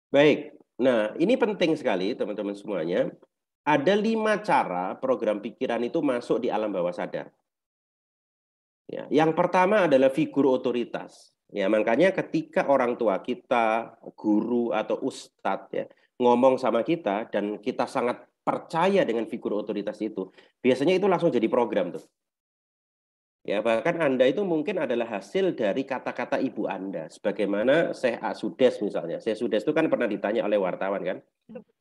Baik, nah ini penting sekali teman-teman semuanya. Ada lima cara program pikiran itu masuk di alam bawah sadar. Ya, yang pertama adalah figur otoritas. Ya, makanya ketika orang tua kita, guru atau ustadz ya, ngomong sama kita dan kita sangat percaya dengan figur otoritas itu, biasanya itu langsung jadi program tuh. Ya, bahkan Anda itu mungkin adalah hasil dari kata-kata ibu Anda. Sebagaimana Syekh Asudes misalnya. Syekh Sudes itu kan pernah ditanya oleh wartawan kan,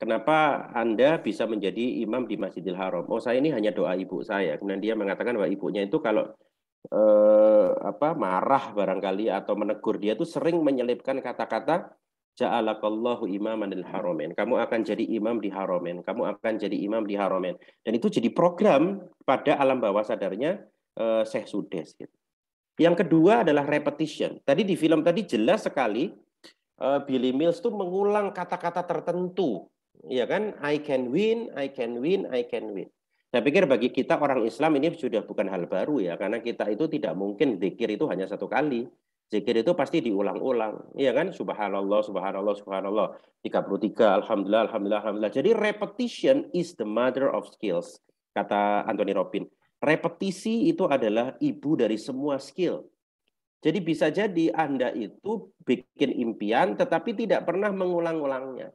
kenapa Anda bisa menjadi imam di Masjidil Haram? Oh, saya ini hanya doa ibu saya. Kemudian dia mengatakan bahwa ibunya itu kalau eh, apa marah barangkali atau menegur dia itu sering menyelipkan kata-kata Ja'alakallahu imamanil haromen. Kamu akan jadi imam di haromen. Kamu akan jadi imam di haromen. Dan itu jadi program pada alam bawah sadarnya eh, Syekh Sudes. Gitu. Yang kedua adalah repetition. Tadi di film tadi jelas sekali uh, Billy Mills tuh mengulang kata-kata tertentu, ya kan? I can win, I can win, I can win. Saya pikir bagi kita orang Islam ini sudah bukan hal baru ya, karena kita itu tidak mungkin zikir itu hanya satu kali. Zikir itu pasti diulang-ulang, ya kan? Subhanallah, subhanallah, subhanallah. 33, alhamdulillah, alhamdulillah, alhamdulillah. Jadi repetition is the mother of skills, kata Anthony Robbins. Repetisi itu adalah ibu dari semua skill. Jadi bisa jadi Anda itu bikin impian tetapi tidak pernah mengulang-ulangnya.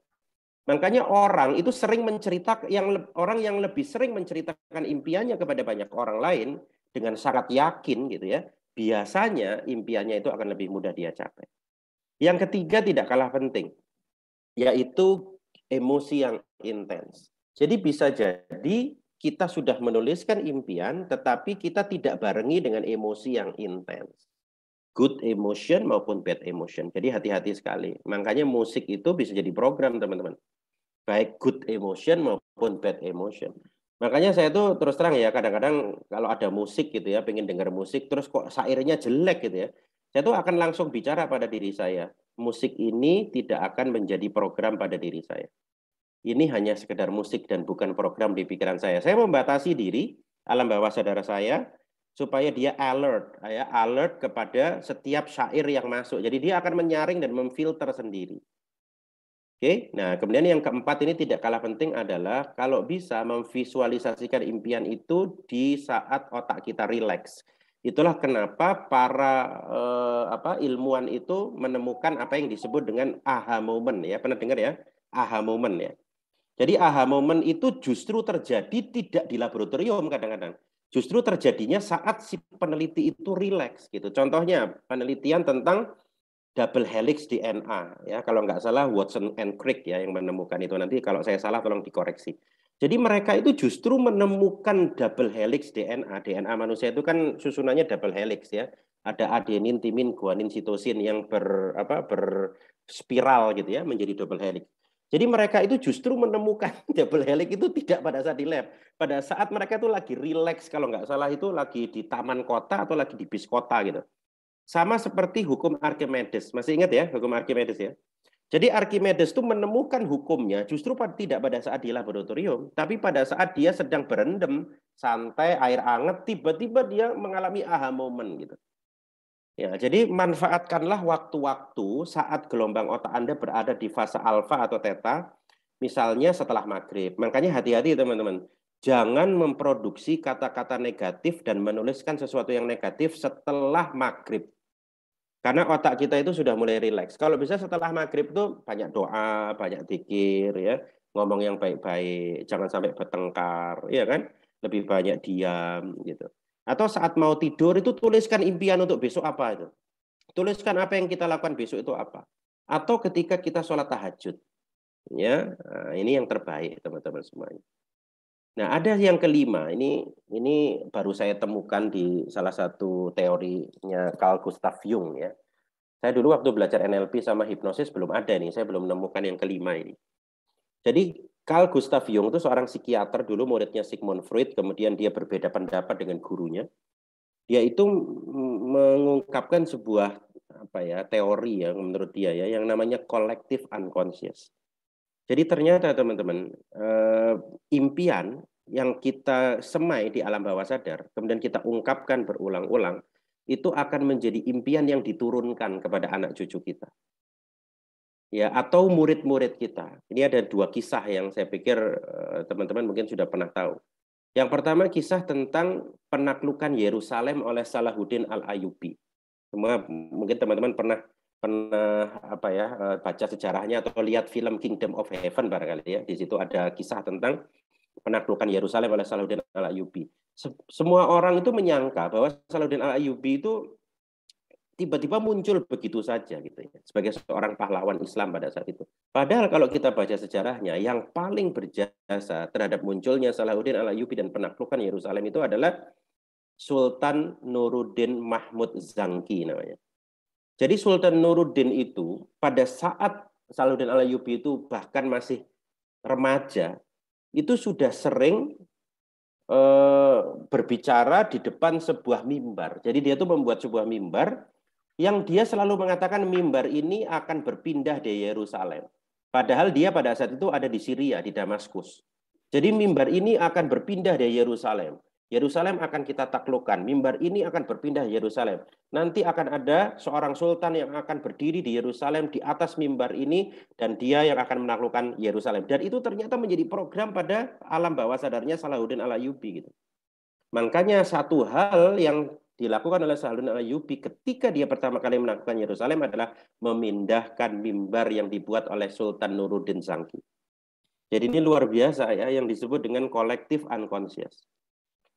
Makanya orang itu sering menceritakan yang orang yang lebih sering menceritakan impiannya kepada banyak orang lain dengan sangat yakin gitu ya. Biasanya impiannya itu akan lebih mudah dia capai. Yang ketiga tidak kalah penting yaitu emosi yang intens. Jadi bisa jadi kita sudah menuliskan impian, tetapi kita tidak barengi dengan emosi yang intens. Good emotion maupun bad emotion. Jadi hati-hati sekali. Makanya musik itu bisa jadi program, teman-teman. Baik good emotion maupun bad emotion. Makanya saya tuh terus terang ya, kadang-kadang kalau ada musik gitu ya, pengen dengar musik, terus kok sairnya jelek gitu ya. Saya tuh akan langsung bicara pada diri saya. Musik ini tidak akan menjadi program pada diri saya ini hanya sekedar musik dan bukan program di pikiran saya. Saya membatasi diri alam bawah saudara saya supaya dia alert, ya, alert kepada setiap syair yang masuk. Jadi dia akan menyaring dan memfilter sendiri. Oke, nah kemudian yang keempat ini tidak kalah penting adalah kalau bisa memvisualisasikan impian itu di saat otak kita rileks. Itulah kenapa para eh, apa ilmuwan itu menemukan apa yang disebut dengan aha moment ya. Pernah dengar ya? Aha moment ya. Jadi aha moment itu justru terjadi tidak di laboratorium kadang-kadang. Justru terjadinya saat si peneliti itu rileks gitu. Contohnya penelitian tentang double helix DNA ya kalau nggak salah Watson and Crick ya yang menemukan itu nanti kalau saya salah tolong dikoreksi. Jadi mereka itu justru menemukan double helix DNA. DNA manusia itu kan susunannya double helix ya. Ada adenin, timin, guanin, sitosin yang ber apa ber spiral gitu ya menjadi double helix. Jadi mereka itu justru menemukan double helix itu tidak pada saat di lab. Pada saat mereka itu lagi rileks, kalau nggak salah itu lagi di taman kota atau lagi di bis kota gitu. Sama seperti hukum Archimedes. Masih ingat ya hukum Archimedes ya? Jadi Archimedes itu menemukan hukumnya justru pada, tidak pada saat di laboratorium, tapi pada saat dia sedang berendam, santai, air anget, tiba-tiba dia mengalami aha moment gitu. Ya, jadi manfaatkanlah waktu-waktu saat gelombang otak Anda berada di fase alfa atau theta, misalnya setelah maghrib. Makanya hati-hati teman-teman. Jangan memproduksi kata-kata negatif dan menuliskan sesuatu yang negatif setelah maghrib. Karena otak kita itu sudah mulai rileks. Kalau bisa setelah maghrib tuh banyak doa, banyak dikir, ya ngomong yang baik-baik, jangan sampai bertengkar, ya kan? Lebih banyak diam gitu. Atau saat mau tidur itu tuliskan impian untuk besok apa itu. Tuliskan apa yang kita lakukan besok itu apa. Atau ketika kita sholat tahajud. Ya, nah, ini yang terbaik teman-teman semuanya. Nah, ada yang kelima. Ini ini baru saya temukan di salah satu teorinya Carl Gustav Jung ya. Saya dulu waktu belajar NLP sama hipnosis belum ada nih. Saya belum menemukan yang kelima ini. Jadi Carl Gustav Jung itu seorang psikiater dulu muridnya Sigmund Freud, kemudian dia berbeda pendapat dengan gurunya. Dia itu mengungkapkan sebuah apa ya teori ya menurut dia ya yang namanya collective unconscious. Jadi ternyata teman-teman eh, impian yang kita semai di alam bawah sadar, kemudian kita ungkapkan berulang-ulang, itu akan menjadi impian yang diturunkan kepada anak cucu kita ya atau murid-murid kita. Ini ada dua kisah yang saya pikir eh, teman-teman mungkin sudah pernah tahu. Yang pertama kisah tentang penaklukan Yerusalem oleh Salahuddin Al-Ayyubi. Semua mungkin teman-teman pernah pernah apa ya eh, baca sejarahnya atau lihat film Kingdom of Heaven barangkali ya. Di situ ada kisah tentang penaklukan Yerusalem oleh Salahuddin Al-Ayyubi. Semua orang itu menyangka bahwa Salahuddin Al-Ayyubi itu tiba-tiba muncul begitu saja gitu ya sebagai seorang pahlawan Islam pada saat itu. Padahal kalau kita baca sejarahnya yang paling berjasa terhadap munculnya Salahuddin Al-Ayyubi dan penaklukan Yerusalem itu adalah Sultan Nuruddin Mahmud Zangki namanya. Jadi Sultan Nuruddin itu pada saat Salahuddin Al-Ayyubi itu bahkan masih remaja itu sudah sering eh, berbicara di depan sebuah mimbar. Jadi dia itu membuat sebuah mimbar yang dia selalu mengatakan mimbar ini akan berpindah dari Yerusalem. Padahal dia pada saat itu ada di Syria, di Damaskus. Jadi mimbar ini akan berpindah dari Yerusalem. Yerusalem akan kita taklukkan. Mimbar ini akan berpindah Yerusalem. Nanti akan ada seorang sultan yang akan berdiri di Yerusalem di atas mimbar ini dan dia yang akan menaklukkan Yerusalem. Dan itu ternyata menjadi program pada alam bawah sadarnya Salahuddin al gitu. Makanya satu hal yang dilakukan oleh Salun al-Ayubi ketika dia pertama kali menaklukkan Yerusalem adalah memindahkan mimbar yang dibuat oleh Sultan Nuruddin Sangki. Jadi ini luar biasa ya yang disebut dengan kolektif unconscious.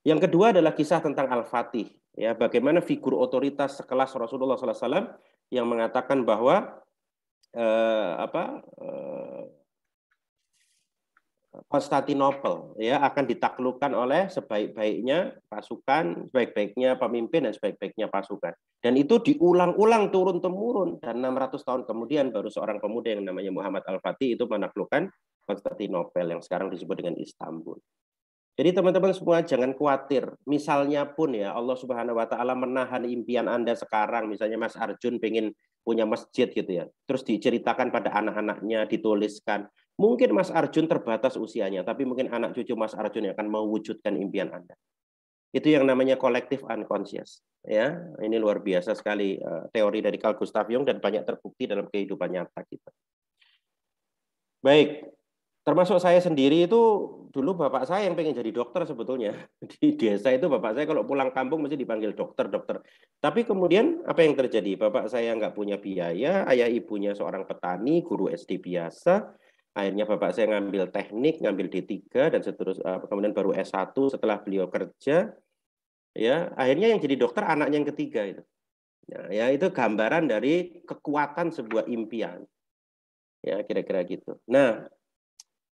Yang kedua adalah kisah tentang Al-Fatih, ya bagaimana figur otoritas sekelas Rasulullah SAW yang mengatakan bahwa eh, apa eh, Konstantinopel ya akan ditaklukkan oleh sebaik-baiknya pasukan, sebaik-baiknya pemimpin dan sebaik-baiknya pasukan. Dan itu diulang-ulang turun temurun dan 600 tahun kemudian baru seorang pemuda yang namanya Muhammad Al-Fatih itu menaklukkan Konstantinopel yang sekarang disebut dengan Istanbul. Jadi teman-teman semua jangan khawatir. Misalnya pun ya Allah Subhanahu wa taala menahan impian Anda sekarang misalnya Mas Arjun pengen punya masjid gitu ya. Terus diceritakan pada anak-anaknya, dituliskan. Mungkin Mas Arjun terbatas usianya, tapi mungkin anak cucu Mas Arjun yang akan mewujudkan impian Anda. Itu yang namanya kolektif unconscious. Ya, ini luar biasa sekali eh, teori dari Carl Gustav Jung dan banyak terbukti dalam kehidupan nyata kita. Baik, termasuk saya sendiri itu dulu bapak saya yang pengen jadi dokter sebetulnya di desa itu bapak saya kalau pulang kampung mesti dipanggil dokter dokter tapi kemudian apa yang terjadi bapak saya nggak punya biaya ayah ibunya seorang petani guru SD biasa Akhirnya bapak saya ngambil teknik, ngambil D3 dan seterusnya eh, kemudian baru S1 setelah beliau kerja. Ya, akhirnya yang jadi dokter anaknya yang ketiga itu. Nah, ya itu gambaran dari kekuatan sebuah impian. Ya, kira-kira gitu. Nah,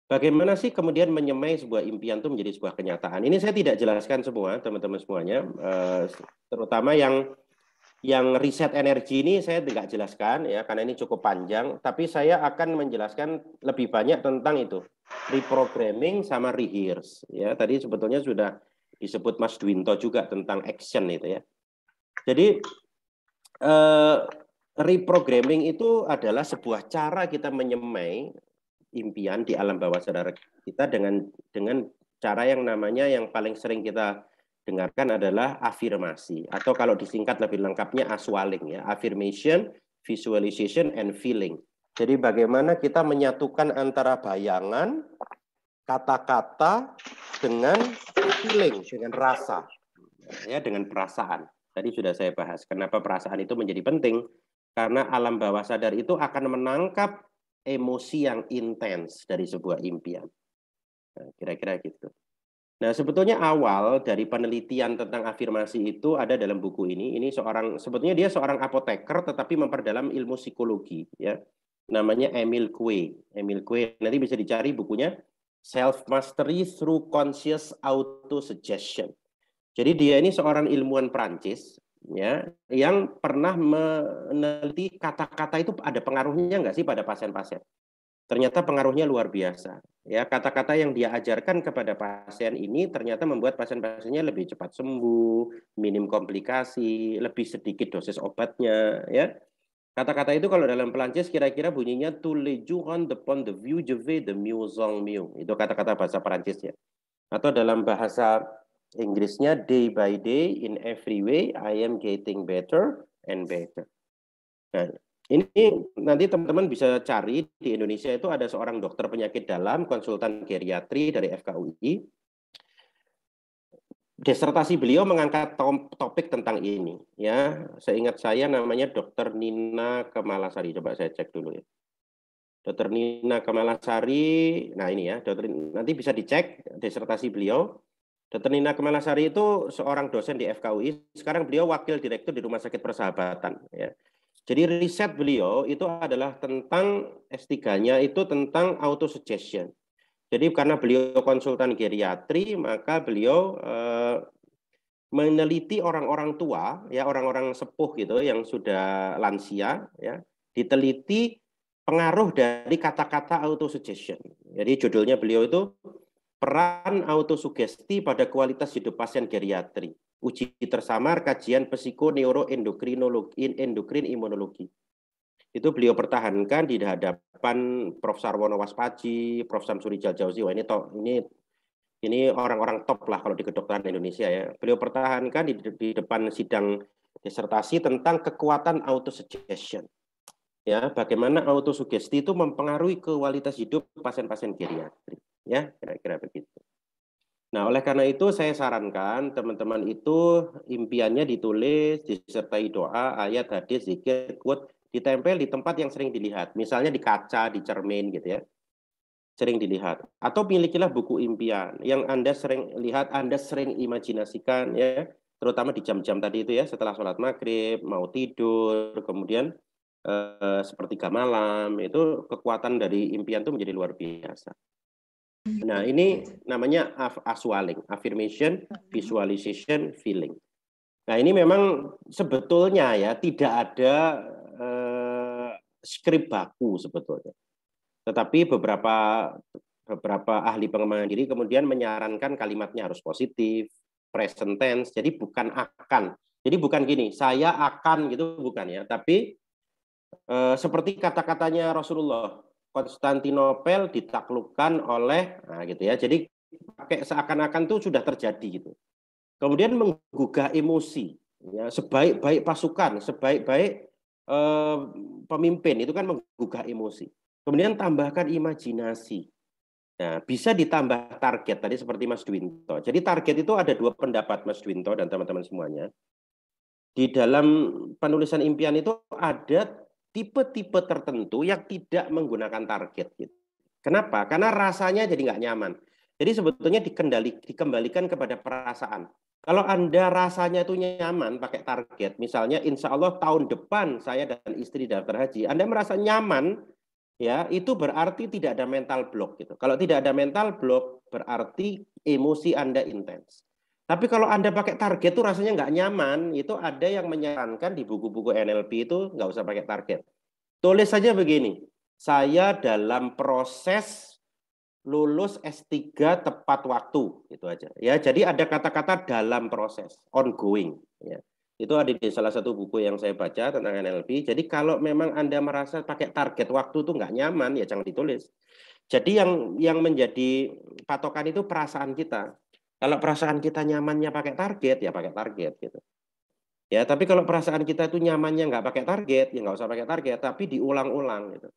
Bagaimana sih kemudian menyemai sebuah impian itu menjadi sebuah kenyataan? Ini saya tidak jelaskan semua, teman-teman semuanya, eh, terutama yang yang riset energi ini saya tidak jelaskan ya karena ini cukup panjang, tapi saya akan menjelaskan lebih banyak tentang itu reprogramming sama rehears ya. Tadi sebetulnya sudah disebut Mas Dwinto juga tentang action itu ya. Jadi eh, reprogramming itu adalah sebuah cara kita menyemai impian di alam bawah sadar kita dengan dengan cara yang namanya yang paling sering kita dengarkan adalah afirmasi atau kalau disingkat lebih lengkapnya aswaling ya affirmation visualization and feeling jadi bagaimana kita menyatukan antara bayangan kata-kata dengan feeling dengan rasa ya dengan perasaan tadi sudah saya bahas kenapa perasaan itu menjadi penting karena alam bawah sadar itu akan menangkap emosi yang intens dari sebuah impian nah, kira-kira nah, gitu Nah, sebetulnya awal dari penelitian tentang afirmasi itu ada dalam buku ini. Ini seorang sebetulnya dia seorang apoteker tetapi memperdalam ilmu psikologi ya. Namanya Emil Kue. Emil Kue nanti bisa dicari bukunya Self Mastery Through Conscious Auto Suggestion. Jadi dia ini seorang ilmuwan Prancis ya yang pernah meneliti kata-kata itu ada pengaruhnya enggak sih pada pasien-pasien ternyata pengaruhnya luar biasa. Ya, kata-kata yang dia ajarkan kepada pasien ini ternyata membuat pasien-pasiennya lebih cepat sembuh, minim komplikasi, lebih sedikit dosis obatnya, ya. Kata-kata itu kalau dalam Perancis kira-kira bunyinya tous le jours de pont the view je vais de mieux en Itu kata-kata bahasa Perancis ya. Atau dalam bahasa Inggrisnya day by day in every way I am getting better and better. Nah, ini nanti teman-teman bisa cari di Indonesia itu ada seorang dokter penyakit dalam, konsultan geriatri dari FKUI. Desertasi beliau mengangkat topik tentang ini, ya. Seingat saya namanya Dokter Nina Kemalasari. Coba saya cek dulu ya. Dokter Nina Kemalasari, nah ini ya, Dokter nanti bisa dicek desertasi beliau. Dokter Nina Kemalasari itu seorang dosen di FKUI, sekarang beliau wakil direktur di Rumah Sakit Persahabatan. Ya. Jadi riset beliau itu adalah tentang S3-nya itu tentang auto suggestion. Jadi karena beliau konsultan geriatri, maka beliau eh, meneliti orang-orang tua, ya orang-orang sepuh gitu yang sudah lansia, ya diteliti pengaruh dari kata-kata auto suggestion. Jadi judulnya beliau itu peran autosugesti pada kualitas hidup pasien geriatri uji tersamar kajian psikoneuroendokrinologi, endokrin imunologi. Itu beliau pertahankan di hadapan Prof Sarwono Waspaji, Prof Samsuri Jaljauzi. Wah ini top, ini ini orang-orang top lah kalau di kedokteran Indonesia ya. Beliau pertahankan di, di depan sidang disertasi tentang kekuatan auto suggestion, Ya, bagaimana auto sugesti itu mempengaruhi kualitas hidup pasien-pasien geriatri. Ya, kira-kira begitu. Nah, oleh karena itu saya sarankan teman-teman itu impiannya ditulis, disertai doa, ayat, hadis, zikir, quote, ditempel di tempat yang sering dilihat. Misalnya di kaca, di cermin gitu ya. Sering dilihat. Atau milikilah buku impian yang Anda sering lihat, Anda sering imajinasikan ya. Terutama di jam-jam tadi itu ya, setelah sholat maghrib, mau tidur, kemudian eh, sepertiga malam, itu kekuatan dari impian itu menjadi luar biasa. Hmm. Nah, ini namanya aswaling, affirmation, hmm. visualization, feeling. Nah, ini memang sebetulnya ya tidak ada eh, skrip baku sebetulnya. Tetapi beberapa beberapa ahli pengembangan diri kemudian menyarankan kalimatnya harus positif, present tense, jadi bukan akan. Jadi bukan gini, saya akan gitu bukan ya, tapi eh, seperti kata-katanya Rasulullah, Konstantinopel ditaklukkan oleh nah gitu ya. Jadi pakai seakan-akan itu sudah terjadi gitu. Kemudian menggugah emosi ya sebaik-baik pasukan, sebaik-baik eh, pemimpin itu kan menggugah emosi. Kemudian tambahkan imajinasi. Nah, bisa ditambah target tadi seperti Mas Dwinto. Jadi target itu ada dua pendapat Mas Dwinto dan teman-teman semuanya. Di dalam penulisan impian itu ada tipe-tipe tertentu yang tidak menggunakan target. Gitu. Kenapa? Karena rasanya jadi nggak nyaman. Jadi sebetulnya dikendali, dikembalikan kepada perasaan. Kalau Anda rasanya itu nyaman pakai target, misalnya insya Allah tahun depan saya dan istri daftar haji, Anda merasa nyaman, ya itu berarti tidak ada mental block gitu. Kalau tidak ada mental block, berarti emosi Anda intens. Tapi kalau Anda pakai target itu rasanya nggak nyaman. Itu ada yang menyarankan di buku-buku NLP itu nggak usah pakai target. Tulis saja begini, saya dalam proses lulus S3 tepat waktu, itu aja. Ya, jadi ada kata-kata dalam proses, ongoing. Ya. Itu ada di salah satu buku yang saya baca tentang NLP. Jadi kalau memang Anda merasa pakai target waktu itu nggak nyaman, ya jangan ditulis. Jadi yang yang menjadi patokan itu perasaan kita. Kalau perasaan kita nyamannya pakai target, ya pakai target gitu. Ya, tapi kalau perasaan kita itu nyamannya nggak pakai target, ya nggak usah pakai target, tapi diulang-ulang gitu.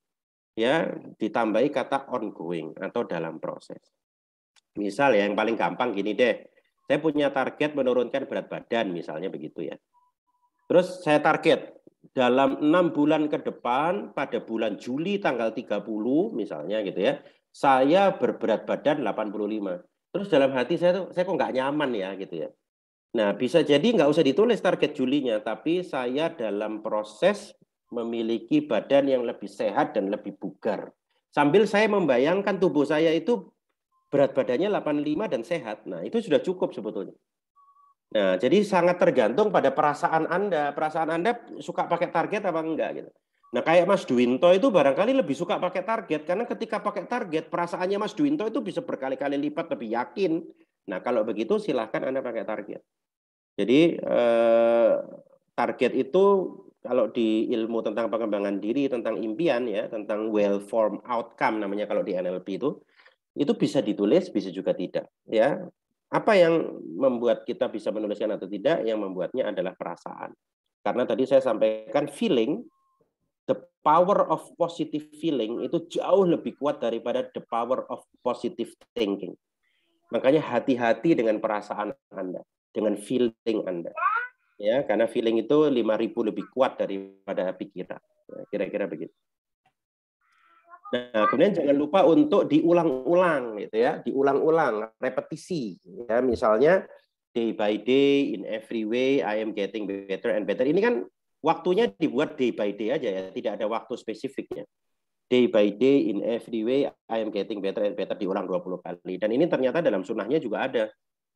Ya, ditambahi kata ongoing atau dalam proses. Misal ya yang paling gampang gini deh. Saya punya target menurunkan berat badan misalnya begitu ya. Terus saya target dalam enam bulan ke depan pada bulan Juli tanggal 30 misalnya gitu ya. Saya berberat badan 85 terus dalam hati saya tuh saya kok nggak nyaman ya gitu ya nah bisa jadi nggak usah ditulis target Julinya tapi saya dalam proses memiliki badan yang lebih sehat dan lebih bugar sambil saya membayangkan tubuh saya itu berat badannya 85 dan sehat nah itu sudah cukup sebetulnya Nah, jadi sangat tergantung pada perasaan Anda. Perasaan Anda suka pakai target apa enggak gitu. Nah, kayak Mas Dwinto itu barangkali lebih suka pakai target karena ketika pakai target perasaannya Mas Dwinto itu bisa berkali-kali lipat lebih yakin. Nah, kalau begitu silahkan Anda pakai target. Jadi eh, target itu kalau di ilmu tentang pengembangan diri, tentang impian ya, tentang well form outcome namanya kalau di NLP itu itu bisa ditulis, bisa juga tidak, ya. Apa yang membuat kita bisa menuliskan atau tidak, yang membuatnya adalah perasaan. Karena tadi saya sampaikan feeling the power of positive feeling itu jauh lebih kuat daripada the power of positive thinking. Makanya hati-hati dengan perasaan Anda, dengan feeling Anda. Ya, karena feeling itu 5000 lebih kuat daripada pikiran. Ya, kira-kira begitu. Nah, kemudian jangan lupa untuk diulang-ulang gitu ya, diulang-ulang, repetisi ya. Misalnya day by day in every way I am getting better and better. Ini kan Waktunya dibuat day by day aja ya, tidak ada waktu spesifiknya. Day by day in every way I am getting better and better diulang 20 kali. Dan ini ternyata dalam sunnahnya juga ada.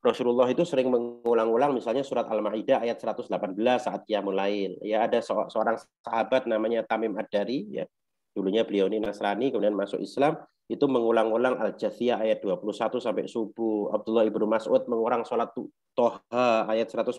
Rasulullah itu sering mengulang-ulang misalnya surat Al-Maidah ayat 118 saat ia mulai. Ya ada seorang sahabat namanya Tamim Ad-Dari ya. Dulunya beliau ini Nasrani kemudian masuk Islam itu mengulang-ulang Al-Jathiyah ayat 21 sampai subuh. Abdullah Ibnu Mas'ud mengulang salat Toha ayat 114.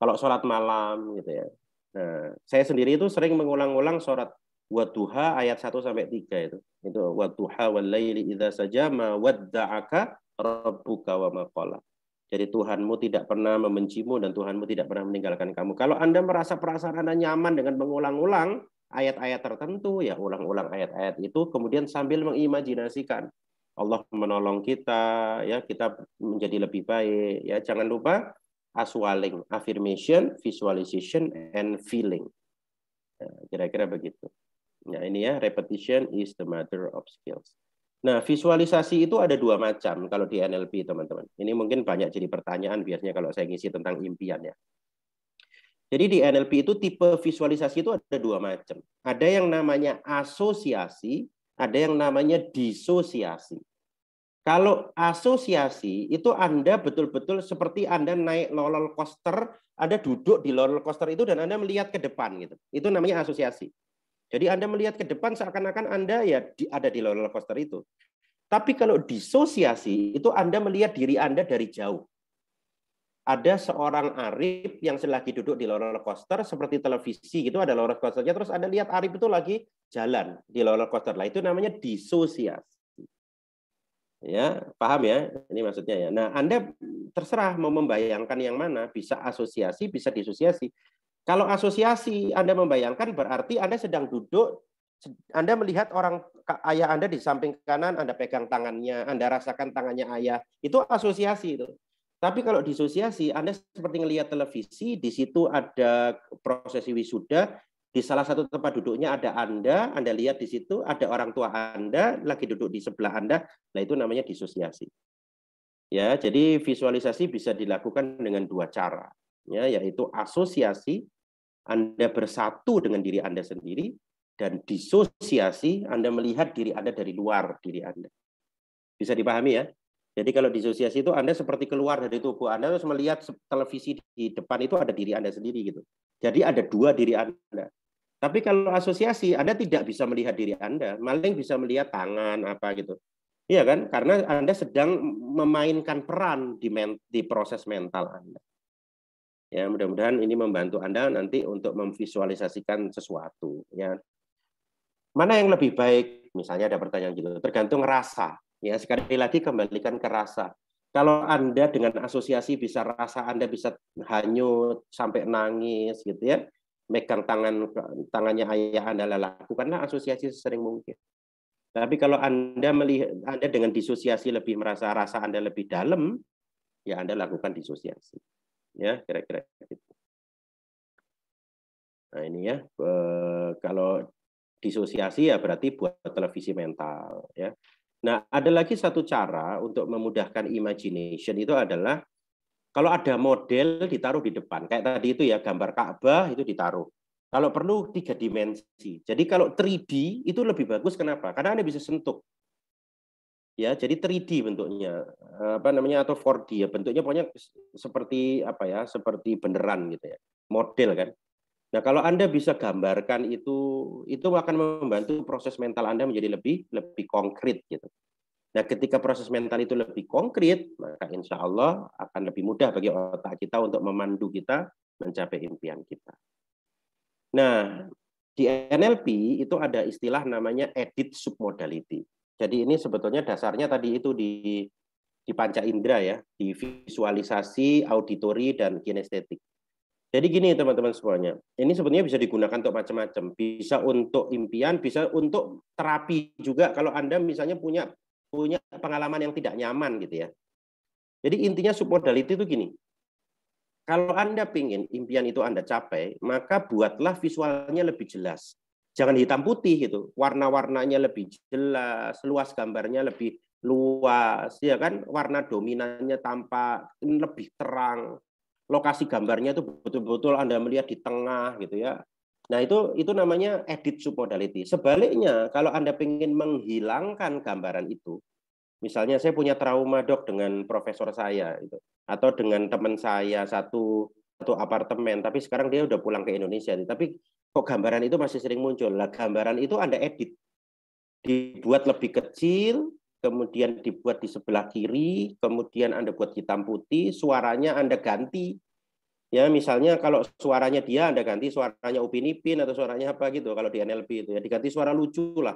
Kalau salat malam gitu ya. Nah, saya sendiri itu sering mengulang-ulang surat Watuha ayat 1 sampai 3 itu. Itu Watuha wal laili idza ma wadda'aka rabbuka wa qala. Jadi Tuhanmu tidak pernah membencimu dan Tuhanmu tidak pernah meninggalkan kamu. Kalau Anda merasa perasaan Anda nyaman dengan mengulang-ulang ayat-ayat tertentu, ya ulang-ulang ayat-ayat itu kemudian sambil mengimajinasikan Allah menolong kita, ya kita menjadi lebih baik. Ya jangan lupa aswaling, affirmation, visualization, and feeling. Nah, kira-kira begitu. Nah ini ya, repetition is the matter of skills. Nah visualisasi itu ada dua macam kalau di NLP teman-teman. Ini mungkin banyak jadi pertanyaan biasanya kalau saya ngisi tentang impian ya. Jadi di NLP itu tipe visualisasi itu ada dua macam. Ada yang namanya asosiasi, ada yang namanya disosiasi. Kalau asosiasi itu Anda betul-betul seperti Anda naik roller coaster, Anda duduk di roller coaster itu dan Anda melihat ke depan gitu. Itu namanya asosiasi. Jadi Anda melihat ke depan seakan-akan Anda ya ada di roller coaster itu. Tapi kalau disosiasi itu Anda melihat diri Anda dari jauh. Ada seorang Arif yang selagi duduk di roller coaster seperti televisi gitu ada roller coasternya terus Anda lihat Arif itu lagi jalan di roller coaster lah itu namanya disosiasi ya paham ya ini maksudnya ya nah anda terserah mau membayangkan yang mana bisa asosiasi bisa disosiasi kalau asosiasi anda membayangkan berarti anda sedang duduk anda melihat orang ayah anda di samping kanan anda pegang tangannya anda rasakan tangannya ayah itu asosiasi itu tapi kalau disosiasi anda seperti melihat televisi di situ ada prosesi wisuda di salah satu tempat duduknya ada Anda, Anda lihat di situ ada orang tua Anda lagi duduk di sebelah Anda, nah itu namanya disosiasi. Ya, jadi visualisasi bisa dilakukan dengan dua cara, ya, yaitu asosiasi Anda bersatu dengan diri Anda sendiri dan disosiasi Anda melihat diri Anda dari luar diri Anda. Bisa dipahami ya? Jadi kalau disosiasi itu Anda seperti keluar dari tubuh Anda terus melihat televisi di depan itu ada diri Anda sendiri gitu. Jadi ada dua diri Anda. Tapi kalau asosiasi, Anda tidak bisa melihat diri Anda, maling bisa melihat tangan apa gitu. Iya kan? Karena Anda sedang memainkan peran di, men di proses mental Anda. Ya, mudah-mudahan ini membantu Anda nanti untuk memvisualisasikan sesuatu, ya. Mana yang lebih baik? Misalnya ada pertanyaan gitu, tergantung rasa. Ya, sekali lagi kembalikan ke rasa. Kalau Anda dengan asosiasi bisa rasa Anda bisa hanyut sampai nangis gitu ya megang tangan tangannya ayah Anda lakukanlah asosiasi sering mungkin. Tapi kalau Anda melihat Anda dengan disosiasi lebih merasa rasa Anda lebih dalam, ya Anda lakukan disosiasi. Ya, kira-kira gitu. Nah, ini ya eh, kalau disosiasi ya berarti buat televisi mental ya. Nah, ada lagi satu cara untuk memudahkan imagination itu adalah kalau ada model ditaruh di depan, kayak tadi itu ya gambar Ka'bah itu ditaruh. Kalau perlu tiga dimensi. Jadi kalau 3D itu lebih bagus kenapa? Karena Anda bisa sentuh. Ya, jadi 3D bentuknya. Eh, apa namanya atau 4D ya, bentuknya pokoknya seperti apa ya? Seperti beneran gitu ya. Model kan. Nah, kalau Anda bisa gambarkan itu, itu akan membantu proses mental Anda menjadi lebih lebih konkret gitu. Nah, ketika proses mental itu lebih konkret, maka insya Allah akan lebih mudah bagi otak kita untuk memandu kita mencapai impian kita. Nah, di NLP itu ada istilah namanya edit submodality. Jadi ini sebetulnya dasarnya tadi itu di di panca indera ya, di visualisasi, auditori, dan kinestetik. Jadi gini teman-teman semuanya, ini sebetulnya bisa digunakan untuk macam-macam. Bisa untuk impian, bisa untuk terapi juga. Kalau Anda misalnya punya punya pengalaman yang tidak nyaman gitu ya. Jadi intinya submodality itu gini. Kalau Anda pingin impian itu Anda capai, maka buatlah visualnya lebih jelas. Jangan hitam putih gitu. Warna-warnanya lebih jelas, luas gambarnya lebih luas ya kan warna dominannya tampak lebih terang lokasi gambarnya itu betul-betul Anda melihat di tengah gitu ya Nah, itu itu namanya edit submodality. Sebaliknya, kalau Anda ingin menghilangkan gambaran itu, misalnya saya punya trauma dok dengan profesor saya itu atau dengan teman saya satu satu apartemen, tapi sekarang dia udah pulang ke Indonesia. Gitu. Tapi kok gambaran itu masih sering muncul? Lah, gambaran itu Anda edit. Dibuat lebih kecil, kemudian dibuat di sebelah kiri, kemudian Anda buat hitam putih, suaranya Anda ganti Ya, misalnya kalau suaranya dia Anda ganti suaranya Upin Ipin atau suaranya apa gitu kalau di NLP itu ya diganti suara lucu lah.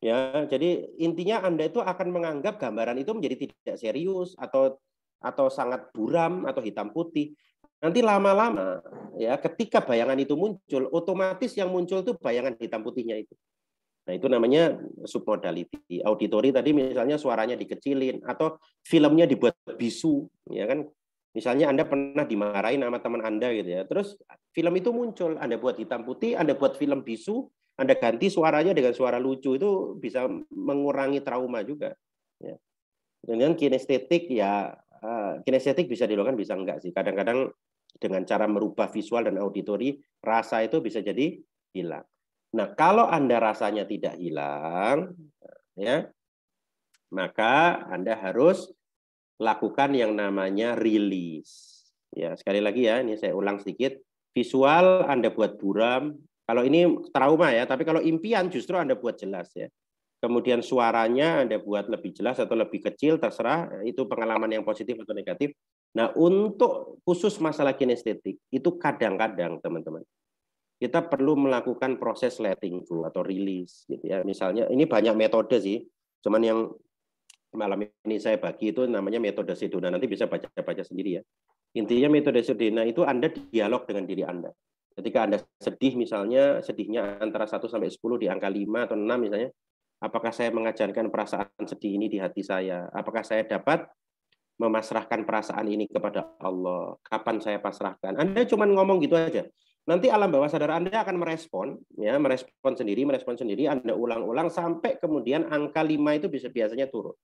Ya, jadi intinya Anda itu akan menganggap gambaran itu menjadi tidak serius atau atau sangat buram atau hitam putih. Nanti lama-lama ya ketika bayangan itu muncul, otomatis yang muncul itu bayangan hitam putihnya itu. Nah, itu namanya submodality. Auditori tadi misalnya suaranya dikecilin atau filmnya dibuat bisu, ya kan? Misalnya Anda pernah dimarahin sama teman Anda gitu ya. Terus film itu muncul, Anda buat hitam putih, Anda buat film bisu, Anda ganti suaranya dengan suara lucu itu bisa mengurangi trauma juga. Ya. Dengan kinestetik ya eh, kinestetik bisa dilakukan bisa enggak sih. Kadang-kadang dengan cara merubah visual dan auditori, rasa itu bisa jadi hilang. Nah, kalau Anda rasanya tidak hilang, ya, maka Anda harus lakukan yang namanya rilis Ya, sekali lagi ya, ini saya ulang sedikit. Visual Anda buat buram. Kalau ini trauma ya, tapi kalau impian justru Anda buat jelas ya. Kemudian suaranya Anda buat lebih jelas atau lebih kecil, terserah itu pengalaman yang positif atau negatif. Nah, untuk khusus masalah kinestetik, itu kadang-kadang teman-teman kita perlu melakukan proses letting go atau release gitu ya. Misalnya ini banyak metode sih, cuman yang malam ini saya bagi itu namanya metode Sedona. Nanti bisa baca-baca sendiri ya. Intinya metode Sedona itu Anda dialog dengan diri Anda. Ketika Anda sedih misalnya, sedihnya antara 1 sampai 10 di angka 5 atau 6 misalnya, apakah saya mengajarkan perasaan sedih ini di hati saya? Apakah saya dapat memasrahkan perasaan ini kepada Allah? Kapan saya pasrahkan? Anda cuma ngomong gitu aja. Nanti alam bawah sadar Anda akan merespon, ya, merespon sendiri, merespon sendiri, Anda ulang-ulang sampai kemudian angka 5 itu bisa biasanya turun.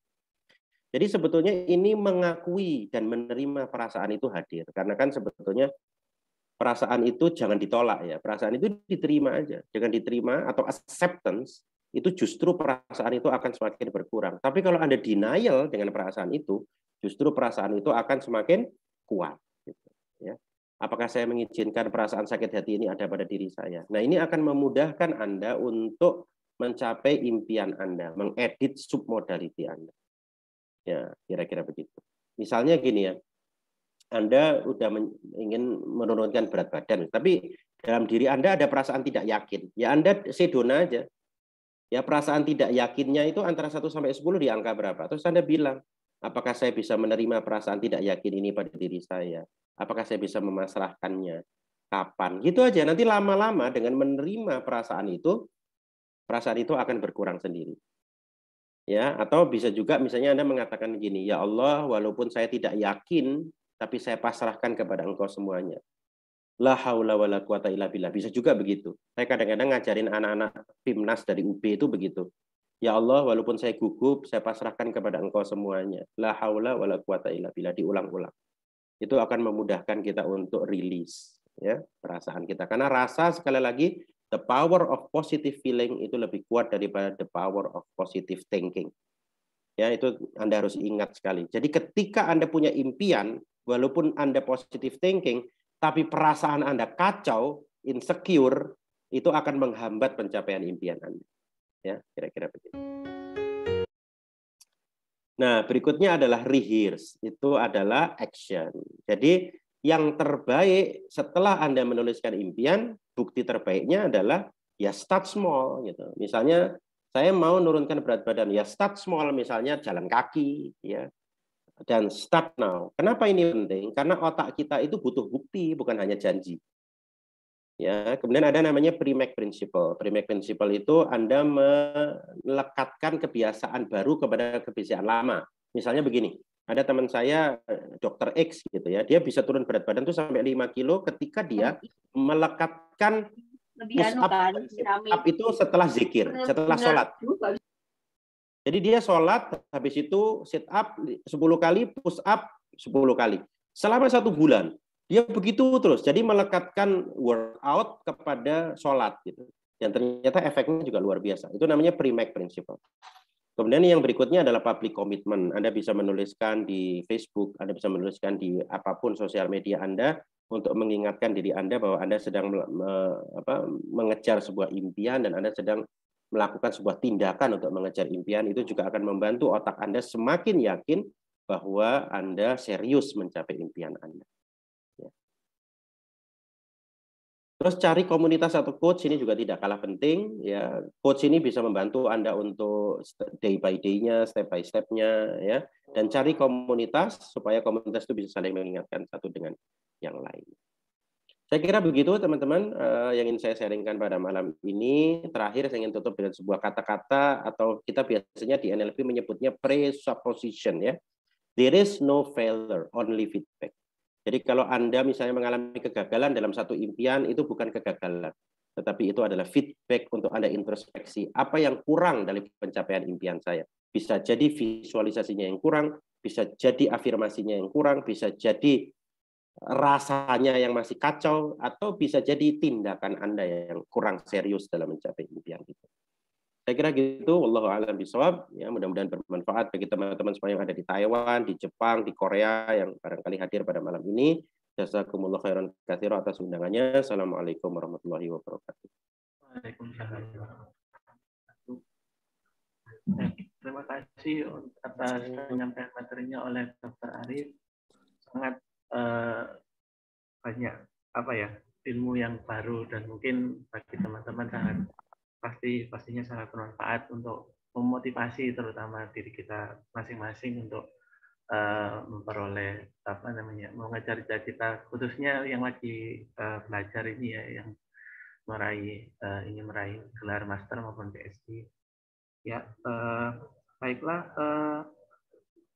Jadi sebetulnya ini mengakui dan menerima perasaan itu hadir. Karena kan sebetulnya perasaan itu jangan ditolak ya. Perasaan itu diterima aja. Jangan diterima atau acceptance itu justru perasaan itu akan semakin berkurang. Tapi kalau Anda denial dengan perasaan itu, justru perasaan itu akan semakin kuat. Gitu, ya. Apakah saya mengizinkan perasaan sakit hati ini ada pada diri saya? Nah ini akan memudahkan Anda untuk mencapai impian Anda, mengedit submodality Anda. Ya, kira-kira begitu. Misalnya gini ya, anda udah ingin menurunkan berat badan, tapi dalam diri Anda ada perasaan tidak yakin. Ya Anda sedona aja. Ya perasaan tidak yakinnya itu antara 1 sampai 10 di angka berapa? Terus Anda bilang, apakah saya bisa menerima perasaan tidak yakin ini pada diri saya? Apakah saya bisa memasrahkannya? Kapan? Gitu aja. Nanti lama-lama dengan menerima perasaan itu, perasaan itu akan berkurang sendiri ya atau bisa juga misalnya Anda mengatakan gini ya Allah walaupun saya tidak yakin tapi saya pasrahkan kepada Engkau semuanya la haula wala quwata illa billah bisa juga begitu saya kadang-kadang ngajarin anak-anak timnas dari UB itu begitu ya Allah walaupun saya gugup saya pasrahkan kepada Engkau semuanya la haula wala quwata illa billah diulang-ulang itu akan memudahkan kita untuk rilis ya perasaan kita karena rasa sekali lagi the power of positive feeling itu lebih kuat daripada the power of positive thinking. Ya, itu Anda harus ingat sekali. Jadi ketika Anda punya impian, walaupun Anda positive thinking, tapi perasaan Anda kacau, insecure, itu akan menghambat pencapaian impian Anda. Ya, kira-kira begitu. Nah, berikutnya adalah rehearse. Itu adalah action. Jadi yang terbaik setelah Anda menuliskan impian, bukti terbaiknya adalah ya start small gitu. Misalnya saya mau menurunkan berat badan, ya start small misalnya jalan kaki ya. Dan start now. Kenapa ini penting? Karena otak kita itu butuh bukti bukan hanya janji. Ya, kemudian ada namanya pre principle. pre principle itu Anda melekatkan kebiasaan baru kepada kebiasaan lama. Misalnya begini, ada teman saya dokter X gitu ya dia bisa turun berat badan tuh sampai 5 kilo ketika dia melekatkan push anu up, kan, up itu setelah zikir setelah sholat jadi dia sholat habis itu sit up 10 kali push up 10 kali selama satu bulan dia begitu terus jadi melekatkan workout kepada sholat gitu yang ternyata efeknya juga luar biasa itu namanya pre-make principle Kemudian yang berikutnya adalah public commitment. Anda bisa menuliskan di Facebook, Anda bisa menuliskan di apapun sosial media Anda untuk mengingatkan diri Anda bahwa Anda sedang mengejar sebuah impian dan Anda sedang melakukan sebuah tindakan untuk mengejar impian itu juga akan membantu otak Anda semakin yakin bahwa Anda serius mencapai impian Anda. Terus cari komunitas atau coach ini juga tidak kalah penting. Ya, coach ini bisa membantu Anda untuk day by day-nya, step by step-nya ya. Dan cari komunitas supaya komunitas itu bisa saling mengingatkan satu dengan yang lain. Saya kira begitu teman-teman uh, yang ingin saya sharingkan pada malam ini. Terakhir saya ingin tutup dengan sebuah kata-kata atau kita biasanya di NLP menyebutnya presupposition ya. There is no failure, only feedback. Jadi kalau Anda misalnya mengalami kegagalan dalam satu impian, itu bukan kegagalan. Tetapi itu adalah feedback untuk Anda introspeksi. Apa yang kurang dari pencapaian impian saya? Bisa jadi visualisasinya yang kurang, bisa jadi afirmasinya yang kurang, bisa jadi rasanya yang masih kacau, atau bisa jadi tindakan Anda yang kurang serius dalam mencapai impian itu. Saya kira gitu, wallahu a'lam bisawab. Ya, mudah-mudahan bermanfaat bagi teman-teman semua yang ada di Taiwan, di Jepang, di Korea yang barangkali hadir pada malam ini. Jazakumullah khairan katsira atas undangannya. Assalamualaikum warahmatullahi wabarakatuh. Waalaikumsalam. Terima kasih atas penyampaian materinya oleh Dr. Arif. Sangat eh, banyak apa ya ilmu yang baru dan mungkin bagi teman-teman sangat pasti pastinya sangat bermanfaat untuk memotivasi terutama diri kita masing-masing untuk uh, memperoleh apa namanya mengejar cita-cita khususnya yang lagi uh, belajar ini ya yang meraih uh, eh, ini meraih gelar master maupun PhD ya uh, baiklah uh,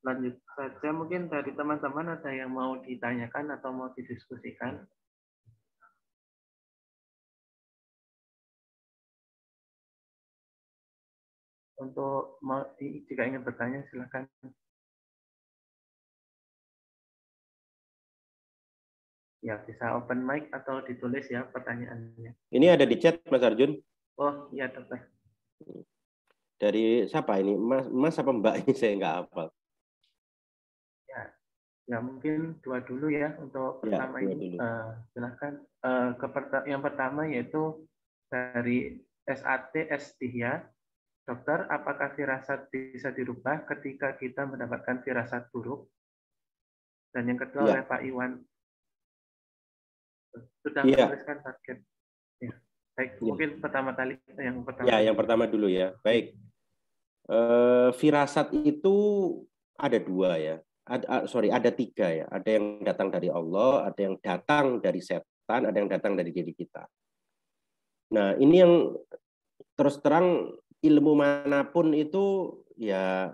lanjut saja mungkin dari teman-teman ada yang mau ditanyakan atau mau didiskusikan untuk jika ingin bertanya silahkan. Ya, bisa open mic atau ditulis ya pertanyaannya. Ini ada di chat, Mas Arjun. Oh, iya, dokter. Dari siapa ini? Mas, mas apa Mbak ini? Saya nggak hafal. Ya, ya mungkin dua dulu ya untuk ya, pertama ya, ini. Uh, eh, silahkan. Uh, eh, ke perta yang pertama yaitu dari SAT Estihya Dokter, apakah firasat bisa dirubah ketika kita mendapatkan firasat buruk? Dan yang kedua ya. oleh Pak Iwan. Sudah ya. menuliskan target. Ya. Baik, ya. mungkin pertama kali yang pertama. Ya, yang pertama dulu ya. Baik. E, firasat itu ada dua ya. Ada, sorry, ada tiga ya. Ada yang datang dari Allah, ada yang datang dari setan, ada yang datang dari diri kita. Nah, ini yang terus terang ilmu manapun itu ya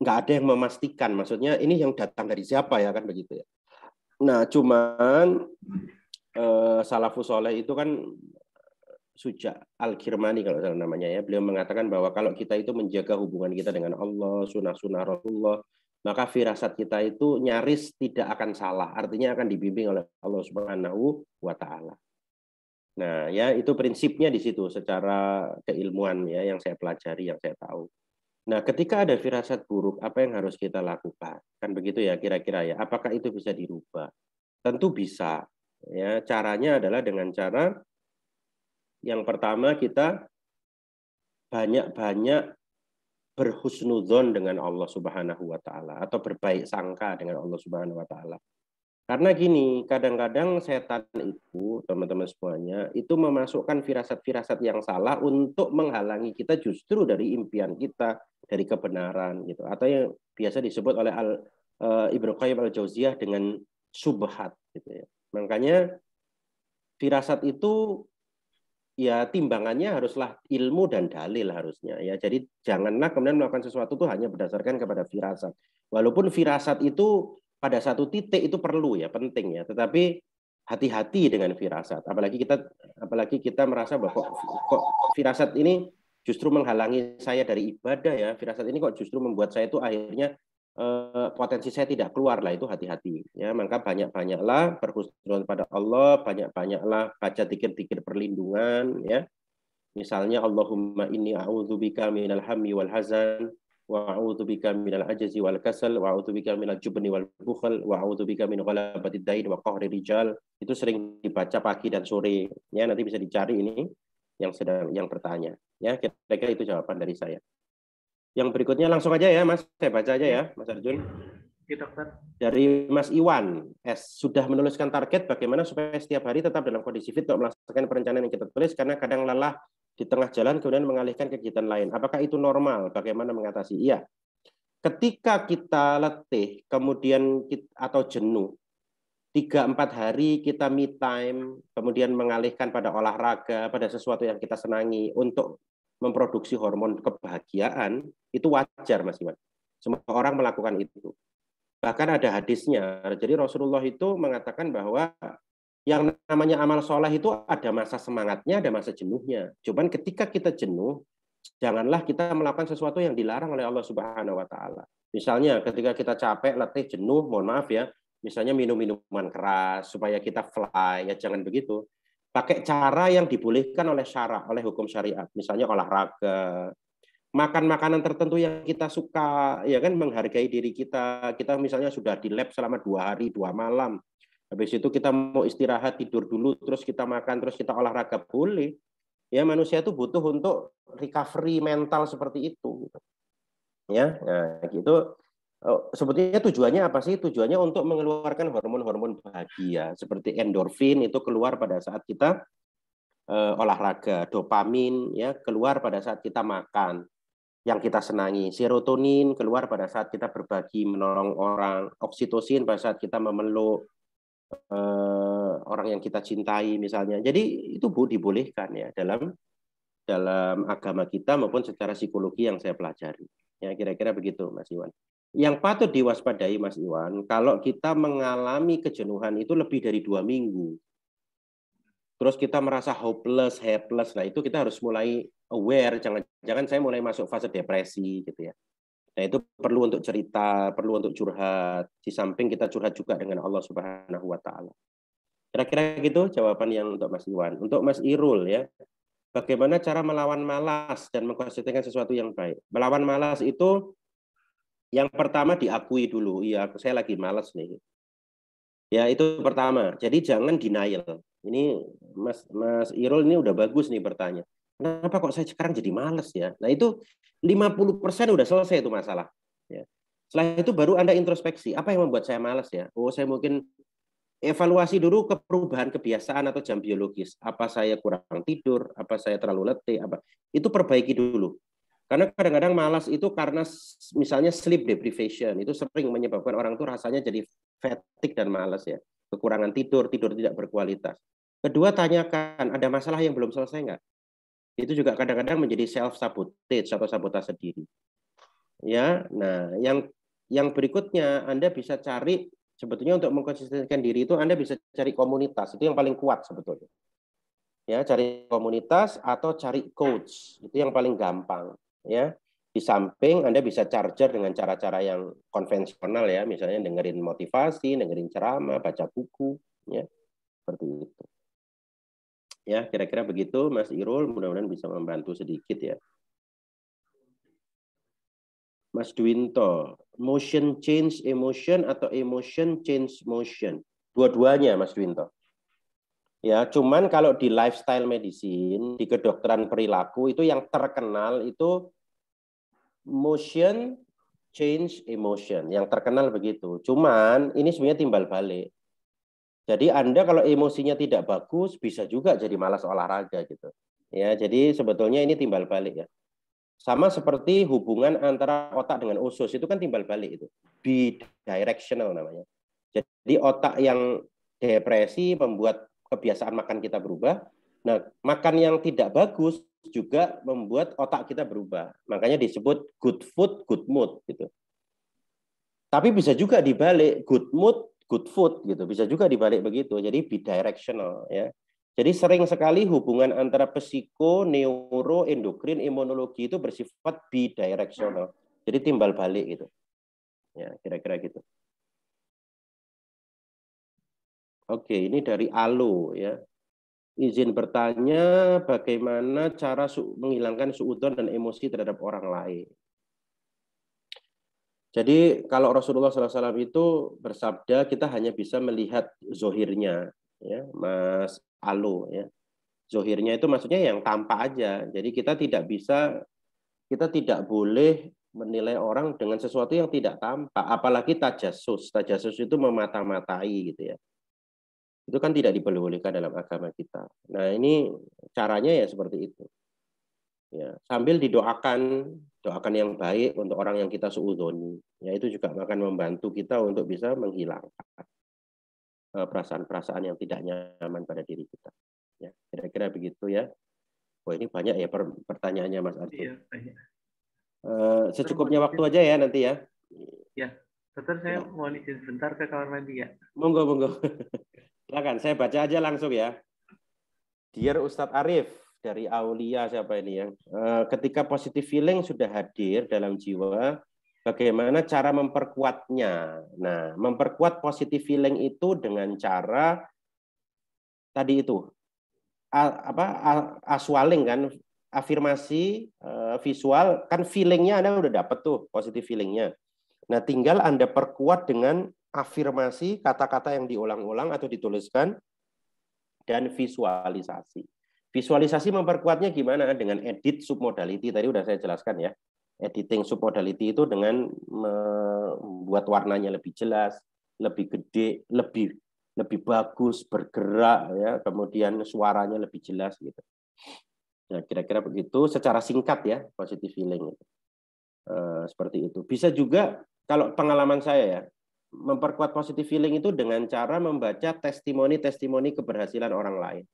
nggak ada yang memastikan. Maksudnya ini yang datang dari siapa ya kan begitu ya. Nah cuman eh, Salafus Soleh itu kan Suja Al-Kirmani kalau salah namanya ya. Beliau mengatakan bahwa kalau kita itu menjaga hubungan kita dengan Allah, sunnah-sunnah Rasulullah, maka firasat kita itu nyaris tidak akan salah. Artinya akan dibimbing oleh Allah Subhanahu wa taala. Nah, ya itu prinsipnya di situ secara keilmuan ya yang saya pelajari, yang saya tahu. Nah, ketika ada firasat buruk, apa yang harus kita lakukan? Kan begitu ya kira-kira ya. Apakah itu bisa dirubah? Tentu bisa. Ya, caranya adalah dengan cara yang pertama kita banyak-banyak berhusnudzon dengan Allah Subhanahu wa taala atau berbaik sangka dengan Allah Subhanahu wa taala. Karena gini, kadang-kadang setan itu, teman-teman semuanya, itu memasukkan firasat-firasat yang salah untuk menghalangi kita justru dari impian kita, dari kebenaran gitu. Atau yang biasa disebut oleh Al ibn eh, Ibnu Qayyim Al-Jauziyah dengan subhat gitu ya. Makanya firasat itu ya timbangannya haruslah ilmu dan dalil harusnya ya. Jadi janganlah kemudian melakukan sesuatu itu hanya berdasarkan kepada firasat. Walaupun firasat itu pada satu titik itu perlu ya, penting ya. Tetapi hati-hati dengan firasat. Apalagi kita apalagi kita merasa bahwa kok, firasat ini justru menghalangi saya dari ibadah ya. Firasat ini kok justru membuat saya itu akhirnya eh, potensi saya tidak keluar lah itu hati-hati ya. Maka banyak-banyaklah berkhusnul pada Allah, banyak-banyaklah baca tikir-tikir perlindungan ya. Misalnya Allahumma inni a'udzubika minal hammi wal hazan وأعوذ بك من العجز والكسل وأعوذ بك من الجبن والبخل وأعوذ بك من ghalabati dain wa qahri rijal itu sering dibaca pagi dan sore ya nanti bisa dicari ini yang sedang yang bertanya ya kira-kira itu jawaban dari saya yang berikutnya langsung aja ya Mas saya baca aja ya Mas Arjun dokter. Dari Mas Iwan, S sudah menuliskan target bagaimana supaya setiap hari tetap dalam kondisi fit untuk melaksanakan perencanaan yang kita tulis karena kadang lelah di tengah jalan kemudian mengalihkan kegiatan lain. Apakah itu normal? Bagaimana mengatasi? Iya. Ketika kita letih, kemudian kita, atau jenuh, tiga empat hari kita me time, kemudian mengalihkan pada olahraga, pada sesuatu yang kita senangi untuk memproduksi hormon kebahagiaan, itu wajar Mas Iwan. Semua orang melakukan itu. Bahkan ada hadisnya. Jadi Rasulullah itu mengatakan bahwa yang namanya amal soleh itu ada masa semangatnya, ada masa jenuhnya. Cuman ketika kita jenuh, janganlah kita melakukan sesuatu yang dilarang oleh Allah Subhanahu wa taala. Misalnya ketika kita capek, letih, jenuh, mohon maaf ya, misalnya minum minuman keras supaya kita fly, ya jangan begitu. Pakai cara yang dibolehkan oleh syarak, oleh hukum syariat. Misalnya olahraga, makan makanan tertentu yang kita suka, ya kan menghargai diri kita. Kita misalnya sudah di lab selama dua hari, dua malam, Habis itu kita mau istirahat, tidur dulu, terus kita makan, terus kita olahraga boleh. Ya manusia itu butuh untuk recovery mental seperti itu. Gitu. Ya, nah gitu. Oh, sebetulnya tujuannya apa sih? Tujuannya untuk mengeluarkan hormon-hormon bahagia seperti endorfin itu keluar pada saat kita uh, olahraga, dopamin ya keluar pada saat kita makan yang kita senangi, serotonin keluar pada saat kita berbagi menolong orang, oksitosin pada saat kita memeluk, eh, orang yang kita cintai misalnya. Jadi itu Bu dibolehkan ya dalam dalam agama kita maupun secara psikologi yang saya pelajari. Ya kira-kira begitu Mas Iwan. Yang patut diwaspadai Mas Iwan, kalau kita mengalami kejenuhan itu lebih dari dua minggu. Terus kita merasa hopeless, helpless, nah itu kita harus mulai aware, jangan-jangan saya mulai masuk fase depresi gitu ya. Nah, itu perlu untuk cerita, perlu untuk curhat. Di samping kita curhat juga dengan Allah Subhanahu wa taala. Kira-kira gitu jawaban yang untuk Mas Iwan. Untuk Mas Irul ya, bagaimana cara melawan malas dan mengkonsistenkan sesuatu yang baik? Melawan malas itu yang pertama diakui dulu, iya saya lagi malas nih. Ya, itu pertama. Jadi jangan denial. Ini Mas Mas Irul ini udah bagus nih bertanya. Kenapa kok saya sekarang jadi malas ya? Nah, itu 50% udah selesai itu masalah. Ya. Setelah itu baru Anda introspeksi. Apa yang membuat saya males ya? Oh, saya mungkin evaluasi dulu ke perubahan kebiasaan atau jam biologis. Apa saya kurang tidur? Apa saya terlalu letih? Apa itu perbaiki dulu. Karena kadang-kadang malas itu karena misalnya sleep deprivation itu sering menyebabkan orang tuh rasanya jadi fatigue dan malas ya. Kekurangan tidur, tidur tidak berkualitas. Kedua tanyakan ada masalah yang belum selesai nggak? itu juga kadang-kadang menjadi self sabotage atau sabotase sendiri, Ya, nah yang yang berikutnya Anda bisa cari sebetulnya untuk mengkonsistenkan diri itu Anda bisa cari komunitas itu yang paling kuat sebetulnya. Ya, cari komunitas atau cari coach itu yang paling gampang. Ya, di samping Anda bisa charger dengan cara-cara yang konvensional ya, misalnya dengerin motivasi, dengerin ceramah, baca buku, ya, seperti itu. Ya, kira-kira begitu Mas Irul, mudah-mudahan bisa membantu sedikit ya. Mas Dwinto, motion change emotion atau emotion change motion? Dua-duanya Mas Dwinto. Ya, cuman kalau di lifestyle medicine, di kedokteran perilaku itu yang terkenal itu motion change emotion yang terkenal begitu. Cuman ini sebenarnya timbal balik. Jadi Anda kalau emosinya tidak bagus bisa juga jadi malas olahraga gitu. Ya, jadi sebetulnya ini timbal balik ya. Sama seperti hubungan antara otak dengan usus itu kan timbal balik itu. Bidirectional namanya. Jadi otak yang depresi membuat kebiasaan makan kita berubah. Nah, makan yang tidak bagus juga membuat otak kita berubah. Makanya disebut good food, good mood gitu. Tapi bisa juga dibalik good mood good food gitu. Bisa juga dibalik begitu. Jadi bidirectional ya. Jadi sering sekali hubungan antara psiko, neuro, endokrin, imunologi itu bersifat bidirectional. Jadi timbal balik gitu. Ya, kira-kira gitu. Oke, ini dari Alo ya. Izin bertanya bagaimana cara menghilangkan suudon dan emosi terhadap orang lain. Jadi kalau Rasulullah SAW itu bersabda, kita hanya bisa melihat zohirnya, ya, Mas Alu. Ya. Zohirnya itu maksudnya yang tampak aja. Jadi kita tidak bisa, kita tidak boleh menilai orang dengan sesuatu yang tidak tampak. Apalagi tajasus. Tajasus itu memata-matai gitu ya. Itu kan tidak diperbolehkan dalam agama kita. Nah ini caranya ya seperti itu. Ya, sambil didoakan doakan yang baik untuk orang yang kita seudoni. Ya itu juga akan membantu kita untuk bisa menghilangkan eh, perasaan-perasaan yang tidak nyaman pada diri kita. Ya, kira-kira begitu ya. Oh, ini banyak ya pertanyaannya Mas Adi. Iya, eh, secukupnya waktu aja ya nanti ya. Ya, dokter saya ya. mau izin sebentar ke kamar mandi ya. Monggo, monggo. Silakan, saya baca aja langsung ya. Dear Ustadz Arif, dari Aulia siapa ini ya. Eh, ketika positive feeling sudah hadir dalam jiwa, bagaimana cara memperkuatnya? Nah, memperkuat positive feeling itu dengan cara tadi itu apa aswaling kan afirmasi eh, visual kan feelingnya anda udah dapet tuh positive feelingnya nah tinggal anda perkuat dengan afirmasi kata-kata yang diulang-ulang atau dituliskan dan visualisasi Visualisasi memperkuatnya gimana? Dengan edit submodality tadi udah saya jelaskan ya. Editing submodality itu dengan membuat warnanya lebih jelas, lebih gede, lebih lebih bagus bergerak ya, kemudian suaranya lebih jelas gitu. Nah, kira-kira begitu secara singkat ya positive feeling. e, seperti itu. Bisa juga kalau pengalaman saya ya, memperkuat positive feeling itu dengan cara membaca testimoni-testimoni keberhasilan orang lain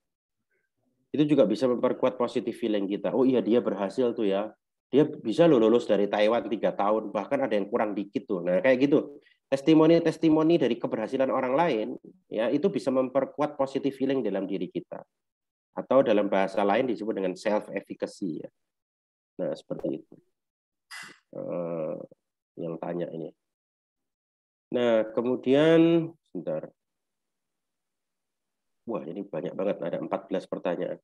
itu juga bisa memperkuat positive feeling kita. Oh iya dia berhasil tuh ya. Dia bisa loh lulus dari Taiwan tiga tahun, bahkan ada yang kurang dikit tuh. Nah kayak gitu. Testimoni-testimoni dari keberhasilan orang lain ya itu bisa memperkuat positive feeling dalam diri kita. Atau dalam bahasa lain disebut dengan self efficacy ya. Nah seperti itu. Eh, yang tanya ini. Nah kemudian sebentar. Wah, ini banyak banget, ada 14 pertanyaan.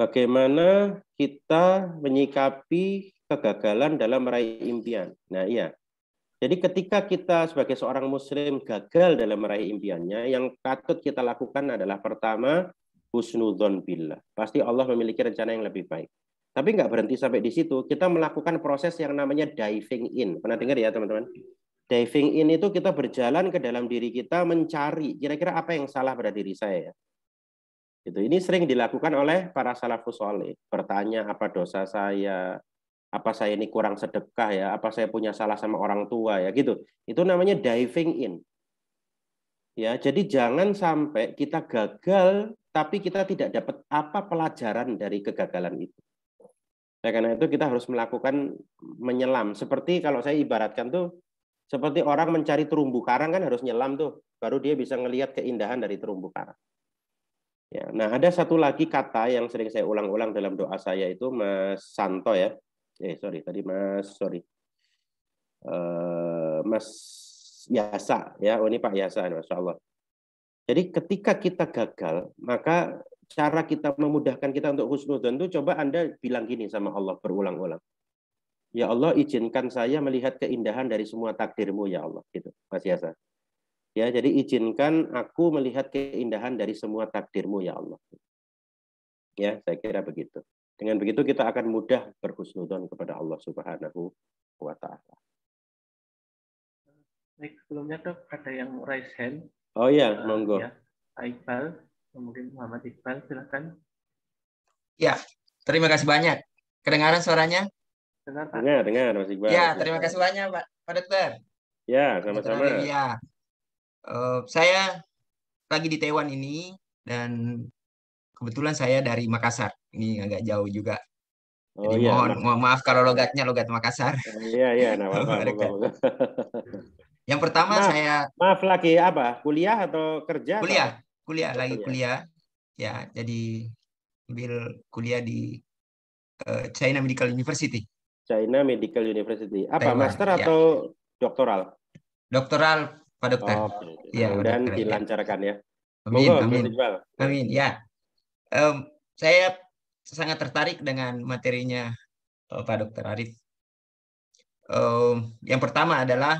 Bagaimana kita menyikapi kegagalan dalam meraih impian? Nah, iya. Jadi ketika kita sebagai seorang muslim gagal dalam meraih impiannya, yang patut kita lakukan adalah pertama, husnudzon billah. Pasti Allah memiliki rencana yang lebih baik. Tapi nggak berhenti sampai di situ, kita melakukan proses yang namanya diving in. Pernah dengar ya, teman-teman? diving in itu kita berjalan ke dalam diri kita mencari kira-kira apa yang salah pada diri saya. Gitu. Ini sering dilakukan oleh para salafus soleh. Bertanya apa dosa saya, apa saya ini kurang sedekah ya, apa saya punya salah sama orang tua ya gitu. Itu namanya diving in. Ya, jadi jangan sampai kita gagal tapi kita tidak dapat apa pelajaran dari kegagalan itu. Ya, karena itu kita harus melakukan menyelam. Seperti kalau saya ibaratkan tuh seperti orang mencari terumbu karang kan harus nyelam tuh, baru dia bisa ngelihat keindahan dari terumbu karang. Ya, nah ada satu lagi kata yang sering saya ulang-ulang dalam doa saya itu Mas Santo ya, eh sorry tadi Mas sorry, eh, Mas Yasa ya, oh ini Pak Yasa, masya Allah. Jadi ketika kita gagal, maka cara kita memudahkan kita untuk husnudon itu coba Anda bilang gini sama Allah berulang-ulang. Ya Allah izinkan saya melihat keindahan dari semua takdirmu ya Allah gitu Mas Yasa. Ya jadi izinkan aku melihat keindahan dari semua takdirmu ya Allah. Ya saya kira begitu. Dengan begitu kita akan mudah berhusnudon kepada Allah Subhanahu wa taala. Baik, sebelumnya dok ada yang raise hand. Oh ya, uh, monggo. Ya, Iqbal, kemudian Muhammad Iqbal, silakan. Ya, terima kasih banyak. Kedengaran suaranya? Dengar, Pak. Dengar, dengar, Mas Iqbal. Ya, terima kasih banyak, Pak, Pak Dokter. Ya, sama-sama. Ya. Uh, saya lagi di Taiwan ini dan kebetulan saya dari Makassar. Ini agak jauh juga. Oh, Jadi iya. mohon, mohon maaf kalau logatnya logat Makassar. Eh, iya, iya, nah, maaf, maaf, maaf. Yang pertama maaf, saya Maaf lagi apa? Kuliah atau kerja? Kuliah, atau? kuliah lagi kuliah. Ya, jadi ambil kuliah di uh, China Medical University. China Medical University. Apa Taiwan, master ya. atau doktoral? Doktoral, Pak Dokter. Oh, ya, dan dokter, ya. dilancarkan ya. Amin, amin. Amin, ya. Um, saya sangat tertarik dengan materinya uh, Pak Dokter Arif. Um, yang pertama adalah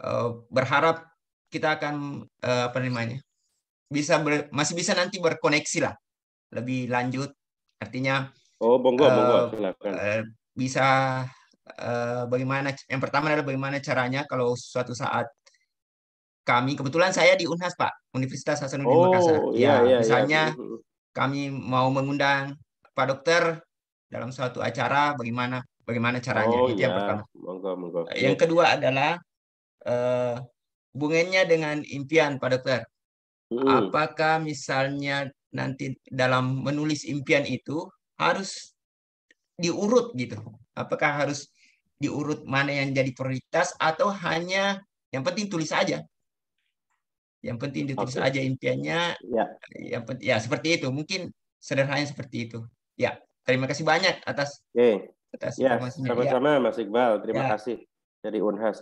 uh, berharap kita akan uh, apa namanya bisa ber, masih bisa nanti berkoneksi lah lebih lanjut artinya oh bonggo uh, bonggo Uh, bisa uh, bagaimana yang pertama adalah bagaimana caranya kalau suatu saat kami kebetulan saya di Unhas Pak Universitas Hasanuddin oh, Makassar ya, iya, iya, iya. misalnya hmm, hmm, hmm. kami mau mengundang Pak Dokter dalam suatu acara bagaimana bagaimana caranya oh, itu iya. yang pertama monggo, monggo. yang kedua adalah uh, hubungannya dengan impian Pak Dokter hmm. apakah misalnya nanti dalam menulis impian itu harus diurut gitu. Apakah harus diurut mana yang jadi prioritas atau hanya yang penting tulis aja. Yang penting ditulis okay. aja impiannya. Ya. Yang penting ya seperti itu. Mungkin sederhananya seperti itu. Ya, terima kasih banyak atas okay. atas ya, informasinya. Ya. Sama-sama ya. Mas Iqbal, terima ya. kasih dari Unhas.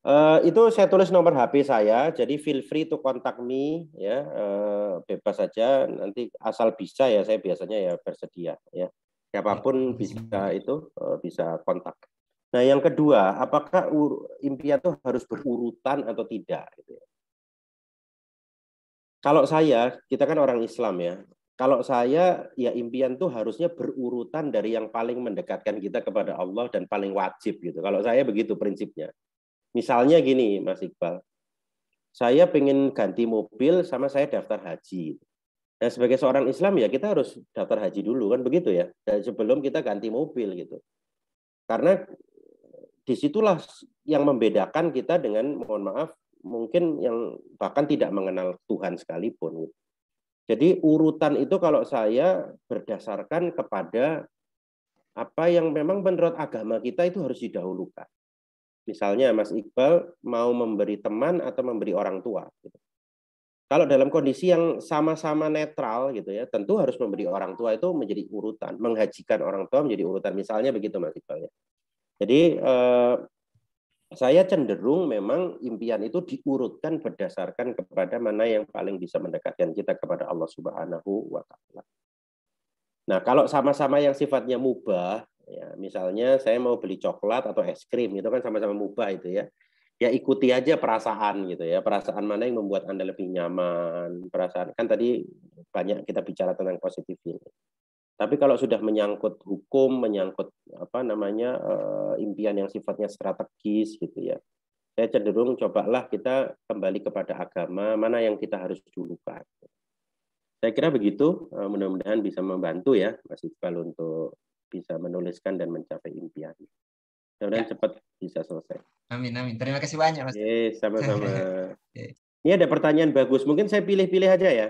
Uh, itu saya tulis nomor HP saya, jadi feel free to contact me ya, uh, bebas saja nanti asal bisa ya saya biasanya ya bersedia ya siapapun iya. bisa itu eh, bisa kontak. Nah, yang kedua, apakah impian itu harus berurutan atau tidak? Gitu ya? Kalau saya, kita kan orang Islam ya. Kalau saya, ya impian tuh harusnya berurutan dari yang paling mendekatkan kita kepada Allah dan paling wajib gitu. Kalau saya begitu prinsipnya. Misalnya gini, Mas Iqbal, saya pengen ganti mobil sama saya daftar haji. Gitu. Ya, sebagai seorang Islam ya kita harus daftar haji dulu kan begitu ya. Sebelum kita ganti mobil gitu. Karena disitulah yang membedakan kita dengan mohon maaf mungkin yang bahkan tidak mengenal Tuhan sekalipun. Gitu. Jadi urutan itu kalau saya berdasarkan kepada apa yang memang menurut agama kita itu harus didahulukan. Misalnya Mas Iqbal mau memberi teman atau memberi orang tua. Gitu kalau dalam kondisi yang sama-sama netral gitu ya, tentu harus memberi orang tua itu menjadi urutan, menghajikan orang tua menjadi urutan. Misalnya begitu Mas Iqbal ya. Jadi eh, saya cenderung memang impian itu diurutkan berdasarkan kepada mana yang paling bisa mendekatkan kita kepada Allah Subhanahu wa taala. Nah, kalau sama-sama yang sifatnya mubah, ya misalnya saya mau beli coklat atau es krim itu kan sama-sama mubah itu ya ya ikuti aja perasaan gitu ya perasaan mana yang membuat anda lebih nyaman perasaan kan tadi banyak kita bicara tentang positif ini tapi kalau sudah menyangkut hukum menyangkut apa namanya eh, impian yang sifatnya strategis gitu ya saya cenderung cobalah kita kembali kepada agama mana yang kita harus dulukan saya kira begitu eh, mudah-mudahan bisa membantu ya Mas Iqbal untuk bisa menuliskan dan mencapai impian. Mudah-mudahan ya. ya. cepat bisa selesai. Amin amin. Terima kasih banyak Mas. Yes, sama-sama. Ini ada pertanyaan bagus. Mungkin saya pilih-pilih aja ya,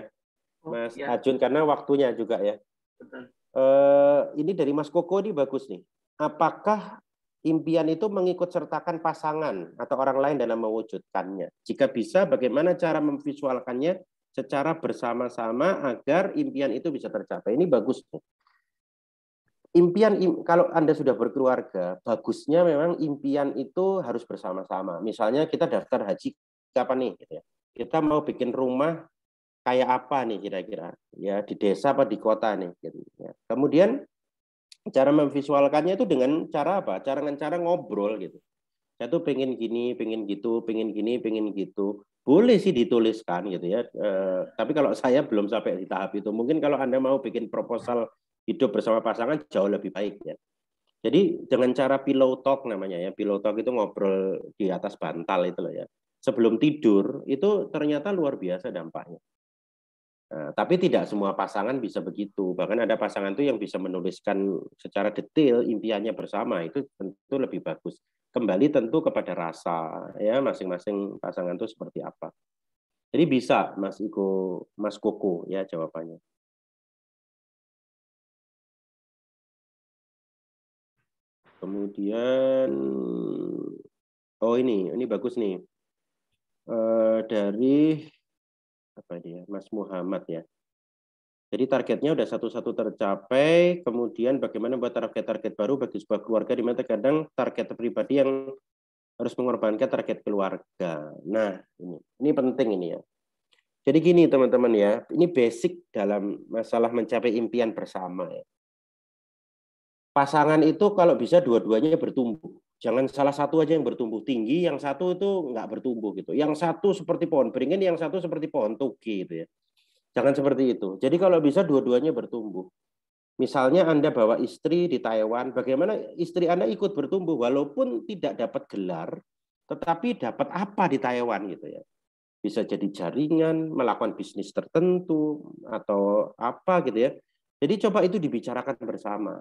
oh, Mas oh, ya. Ajun karena waktunya juga ya. Betul. Uh, ini dari Mas Koko ini bagus nih. Apakah impian itu mengikut sertakan pasangan atau orang lain dalam mewujudkannya? Jika bisa, bagaimana cara memvisualkannya secara bersama-sama agar impian itu bisa tercapai? Ini bagus tuh impian kalau Anda sudah berkeluarga, bagusnya memang impian itu harus bersama-sama. Misalnya kita daftar haji kapan nih gitu ya. Kita mau bikin rumah kayak apa nih kira-kira ya di desa apa di kota nih gitu ya. Kemudian cara memvisualkannya itu dengan cara apa? Cara dengan cara ngobrol gitu. Saya tuh pengen gini, pengen gitu, pengen gini, pengen gitu. Boleh sih dituliskan gitu ya. E, tapi kalau saya belum sampai di tahap itu. Mungkin kalau Anda mau bikin proposal hidup bersama pasangan jauh lebih baik ya. Jadi dengan cara pillow talk namanya ya, pillow talk itu ngobrol di atas bantal itu loh ya. Sebelum tidur itu ternyata luar biasa dampaknya. Nah, tapi tidak semua pasangan bisa begitu. Bahkan ada pasangan tuh yang bisa menuliskan secara detail impiannya bersama itu tentu lebih bagus. Kembali tentu kepada rasa ya masing-masing pasangan tuh seperti apa. Jadi bisa Mas Iko, Mas Koko ya jawabannya. Kemudian oh ini ini bagus nih uh, dari apa dia Mas Muhammad ya. Jadi targetnya udah satu-satu tercapai, kemudian bagaimana buat target-target baru bagi sebuah keluarga di mana terkadang target pribadi yang harus mengorbankan target keluarga. Nah, ini ini penting ini ya. Jadi gini teman-teman ya, ini basic dalam masalah mencapai impian bersama ya pasangan itu kalau bisa dua-duanya bertumbuh. Jangan salah satu aja yang bertumbuh tinggi, yang satu itu nggak bertumbuh gitu. Yang satu seperti pohon beringin, yang satu seperti pohon tuki gitu ya. Jangan seperti itu. Jadi kalau bisa dua-duanya bertumbuh. Misalnya Anda bawa istri di Taiwan, bagaimana istri Anda ikut bertumbuh walaupun tidak dapat gelar, tetapi dapat apa di Taiwan gitu ya. Bisa jadi jaringan, melakukan bisnis tertentu atau apa gitu ya. Jadi coba itu dibicarakan bersama.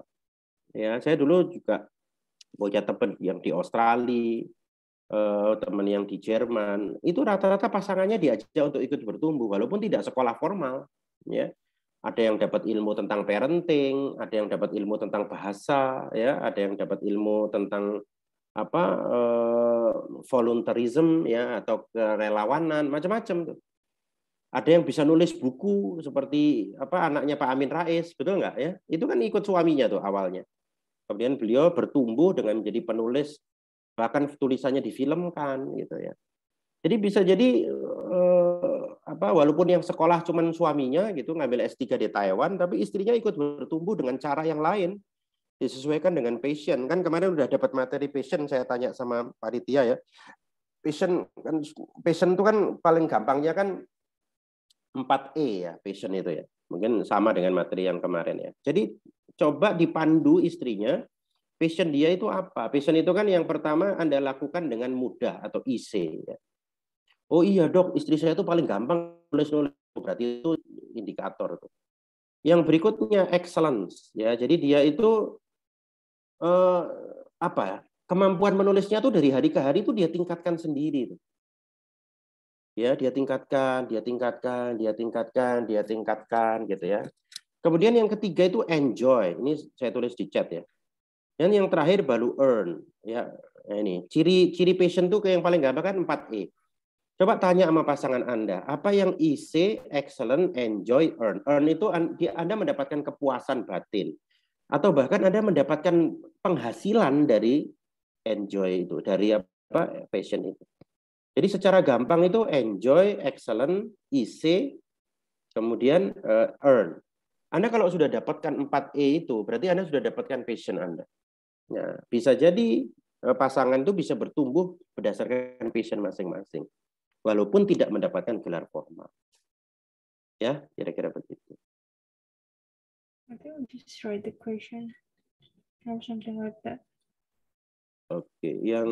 Ya, saya dulu juga punya teman yang di Australia, eh, teman yang di Jerman, itu rata-rata pasangannya diajak untuk ikut bertumbuh walaupun tidak sekolah formal, ya. Ada yang dapat ilmu tentang parenting, ada yang dapat ilmu tentang bahasa, ya, ada yang dapat ilmu tentang apa eh, volunteerism ya atau kerelawanan macam-macam tuh. Ada yang bisa nulis buku seperti apa anaknya Pak Amin Rais, betul nggak ya? Itu kan ikut suaminya tuh awalnya. Kemudian beliau bertumbuh dengan menjadi penulis, bahkan tulisannya difilmkan gitu ya. Jadi bisa jadi eh, apa walaupun yang sekolah cuman suaminya gitu ngambil S3 di Taiwan, tapi istrinya ikut bertumbuh dengan cara yang lain disesuaikan dengan passion. Kan kemarin udah dapat materi passion saya tanya sama panitia ya. Passion kan passion itu kan paling gampangnya kan 4E ya, passion itu ya. Mungkin sama dengan materi yang kemarin ya. Jadi coba dipandu istrinya, passion dia itu apa? Passion itu kan yang pertama Anda lakukan dengan mudah atau IC. Ya. Oh iya dok, istri saya itu paling gampang nulis-nulis. Berarti itu indikator. Tuh. Yang berikutnya excellence. ya. Jadi dia itu eh, apa ya? Kemampuan menulisnya tuh dari hari ke hari itu dia tingkatkan sendiri. Tuh. Ya, dia tingkatkan, dia tingkatkan, dia tingkatkan, dia tingkatkan gitu ya. Kemudian yang ketiga itu enjoy. Ini saya tulis di chat ya. Dan yang terakhir baru earn. Ya, nah ini ciri ciri passion tuh yang paling gampang kan 4E. Coba tanya sama pasangan Anda, apa yang IC, excellent, enjoy, earn. Earn itu Anda mendapatkan kepuasan batin. Atau bahkan Anda mendapatkan penghasilan dari enjoy itu, dari apa passion itu. Jadi secara gampang itu enjoy, excellent, IC, kemudian eh, earn. Anda kalau sudah dapatkan 4E itu, berarti Anda sudah dapatkan passion Anda. Nah, bisa jadi eh, pasangan itu bisa bertumbuh berdasarkan passion masing-masing. Walaupun tidak mendapatkan gelar formal. Ya, kira-kira begitu. Oke. Okay. Oke, yang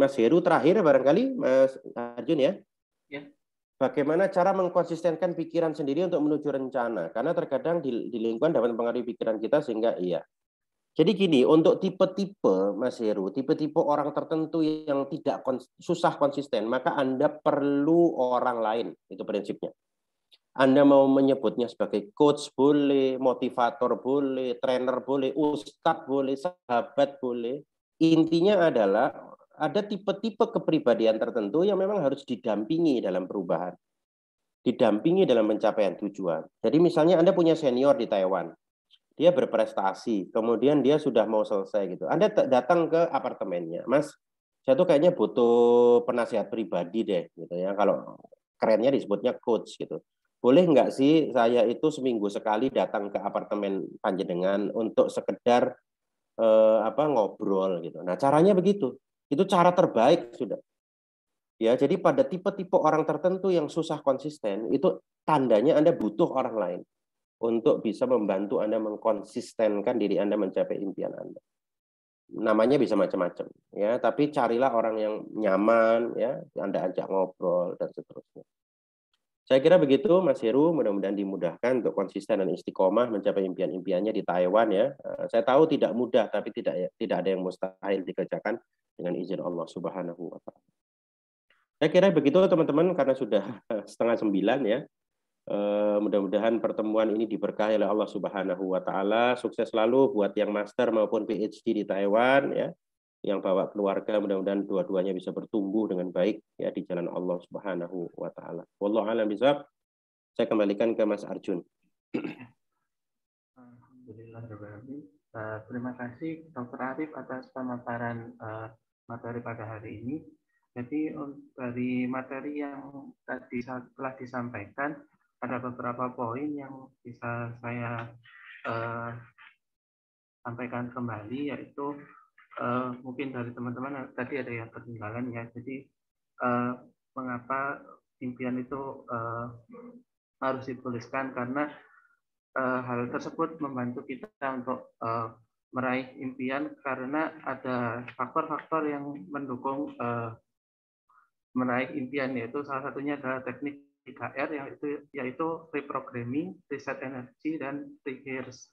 Mas Heru terakhir barangkali Mas Arjun ya. Ya bagaimana cara mengkonsistenkan pikiran sendiri untuk menuju rencana. Karena terkadang di, di lingkungan dapat mempengaruhi pikiran kita sehingga iya. Jadi gini, untuk tipe-tipe Mas Heru, tipe-tipe orang tertentu yang tidak kons susah konsisten, maka Anda perlu orang lain, itu prinsipnya. Anda mau menyebutnya sebagai coach boleh, motivator boleh, trainer boleh, ustadz boleh, sahabat boleh. Intinya adalah ada tipe-tipe kepribadian tertentu yang memang harus didampingi dalam perubahan. Didampingi dalam pencapaian tujuan. Jadi misalnya Anda punya senior di Taiwan. Dia berprestasi, kemudian dia sudah mau selesai gitu. Anda datang ke apartemennya, Mas, saya tuh kayaknya butuh penasihat pribadi deh, gitu ya. Kalau kerennya disebutnya coach gitu. Boleh nggak sih saya itu seminggu sekali datang ke apartemen Panjenengan untuk sekedar eh, apa ngobrol gitu. Nah caranya begitu itu cara terbaik sudah. Ya, jadi pada tipe-tipe orang tertentu yang susah konsisten, itu tandanya Anda butuh orang lain untuk bisa membantu Anda mengkonsistenkan diri Anda mencapai impian Anda. Namanya bisa macam-macam, ya, tapi carilah orang yang nyaman, ya, Anda ajak ngobrol dan seterusnya. Saya kira begitu Mas Heru, mudah-mudahan dimudahkan untuk konsisten dan istiqomah mencapai impian-impiannya di Taiwan ya. Eh, saya tahu tidak mudah tapi tidak tidak ada yang mustahil dikerjakan dengan izin Allah Subhanahu wa taala. Saya kira begitu teman-teman karena sudah setengah sembilan ya. Eh, mudah-mudahan pertemuan ini diberkahi oleh Allah Subhanahu wa taala. Sukses selalu buat yang master maupun PhD di Taiwan ya yang bawa keluarga mudah-mudahan dua-duanya bisa bertumbuh dengan baik ya di jalan Allah Subhanahu wa taala. Wallahu a'lam bishawab. Saya kembalikan ke Mas Arjun. Alhamdulillah eh, terima kasih Dr. Arif atas pemaparan eh, materi pada hari ini. Jadi dari materi yang tadi telah disampaikan ada beberapa poin yang bisa saya uh, sampaikan kembali yaitu Eh, mungkin dari teman-teman eh, tadi ada yang ketinggalan ya. Jadi uh, mengapa impian itu uh, harus dituliskan karena uh, hal tersebut membantu kita untuk uh, meraih impian karena ada faktor-faktor yang mendukung uh, meraih impian yaitu salah satunya adalah teknik IKR yang itu yaitu reprogramming, reset energi dan triggers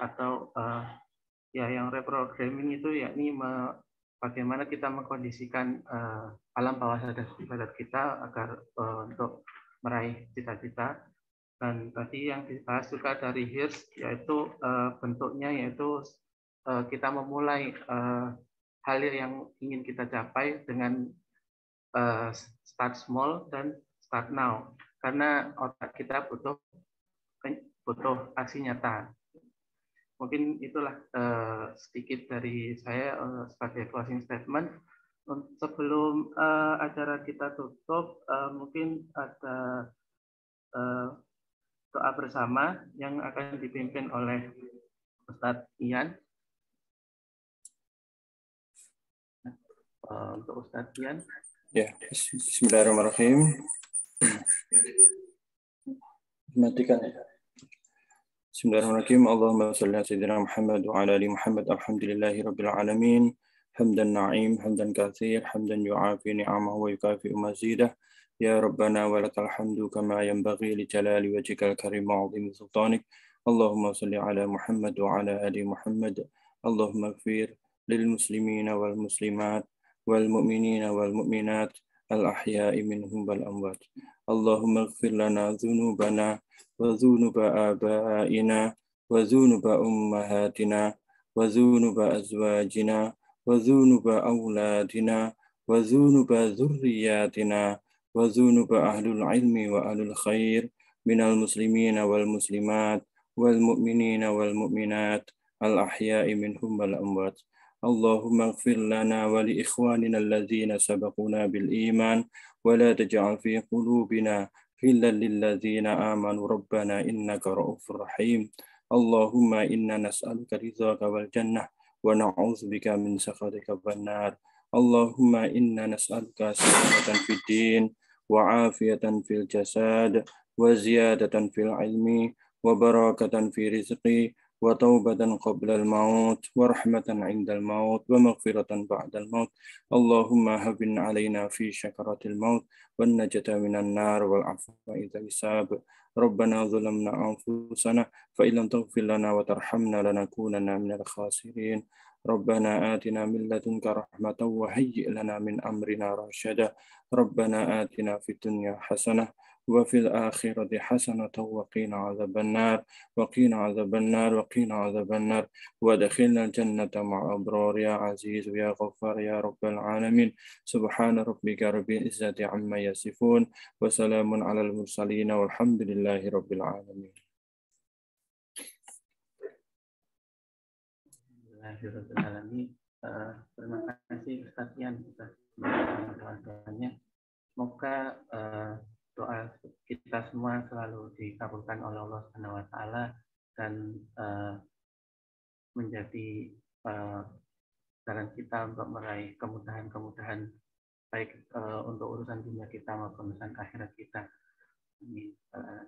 atau uh, Ya, yang reprogramming itu yakni me, bagaimana kita mengkondisikan uh, alam bawah sadar sadar kita agar uh, untuk meraih cita-cita. Dan tadi yang dibahas juga dari Hirsch yaitu uh, bentuknya yaitu uh, kita memulai uh, hal yang ingin kita capai dengan uh, start small dan start now. Karena otak kita butuh butuh aksi nyata mungkin itulah uh, sedikit dari saya uh, sebagai closing statement. Sebelum uh, acara kita tutup, uh, mungkin ada uh, doa bersama yang akan dipimpin oleh Ustadz Ian. Uh, untuk Ustadz Ian. Ya, Bismillahirrahmanirrahim. Matikan ya. بسم الله الرحمن الرحيم اللهم صل على سيدنا محمد وعلى ال محمد الحمد لله رب العالمين حمدا نعيم حمدا كثير حمدا يعافي نعمه ويكافئ مزيده يا ربنا ولك الحمد كما ينبغي لجلال وجهك الكريم وعظيم سلطانك اللهم صل على محمد وعلى ال محمد اللهم اغفر للمسلمين والمسلمات والمؤمنين والمؤمنات الأحياء منهم والأموات اللهم اغفر لنا ذنوبنا وذنوب آبائنا وذنوب أمهاتنا وذنوب أزواجنا وذنوب أولادنا وذنوب ذرياتنا وذنوب أهل العلم وأهل الخير من المسلمين والمسلمات والمؤمنين والمؤمنات الأحياء منهم والأموات اللهم اغفر لنا ولإخواننا الذين سبقونا بالإيمان ولا تجعل في قلوبنا إلا للذين آمنوا ربنا إنك رؤوف رحيم اللهم إنا نسألك رضاك والجنة ونعوذ بك من سخطك والنار اللهم إنا نسألك سلامة في الدين وعافية في الجسد وزيادة في العلم وبركة في رزقي وتوبة قبل الموت ورحمة عند الموت ومغفرة بعد الموت اللهم هب علينا في شكرة الموت والنجاة من النار والعفو إذا يساب ربنا ظلمنا أنفسنا فإن لم تغفر لنا وترحمنا لنكونن من الخاسرين ربنا آتنا من لدنك رحمة وهيئ لنا من أمرنا رشدا ربنا آتنا في الدنيا حسنة وفي الآخرة حسنة وقنا عذاب النار وقنا عذاب النار وقنا عذاب النار وادخلنا الجنة مع أبرار يا عزيز يا غفار يا رب العالمين سبحان ربك رب العزة عما يصفون وسلام على المرسلين والحمد لله رب العالمين terima kasih Ustaz Ian Semoga uh, doa kita semua selalu dikabulkan oleh Allah Subhanahu wa taala dan uh, menjadi uh, kita untuk meraih kemudahan-kemudahan baik uh, untuk urusan dunia kita maupun urusan akhirat kita. Ini, uh,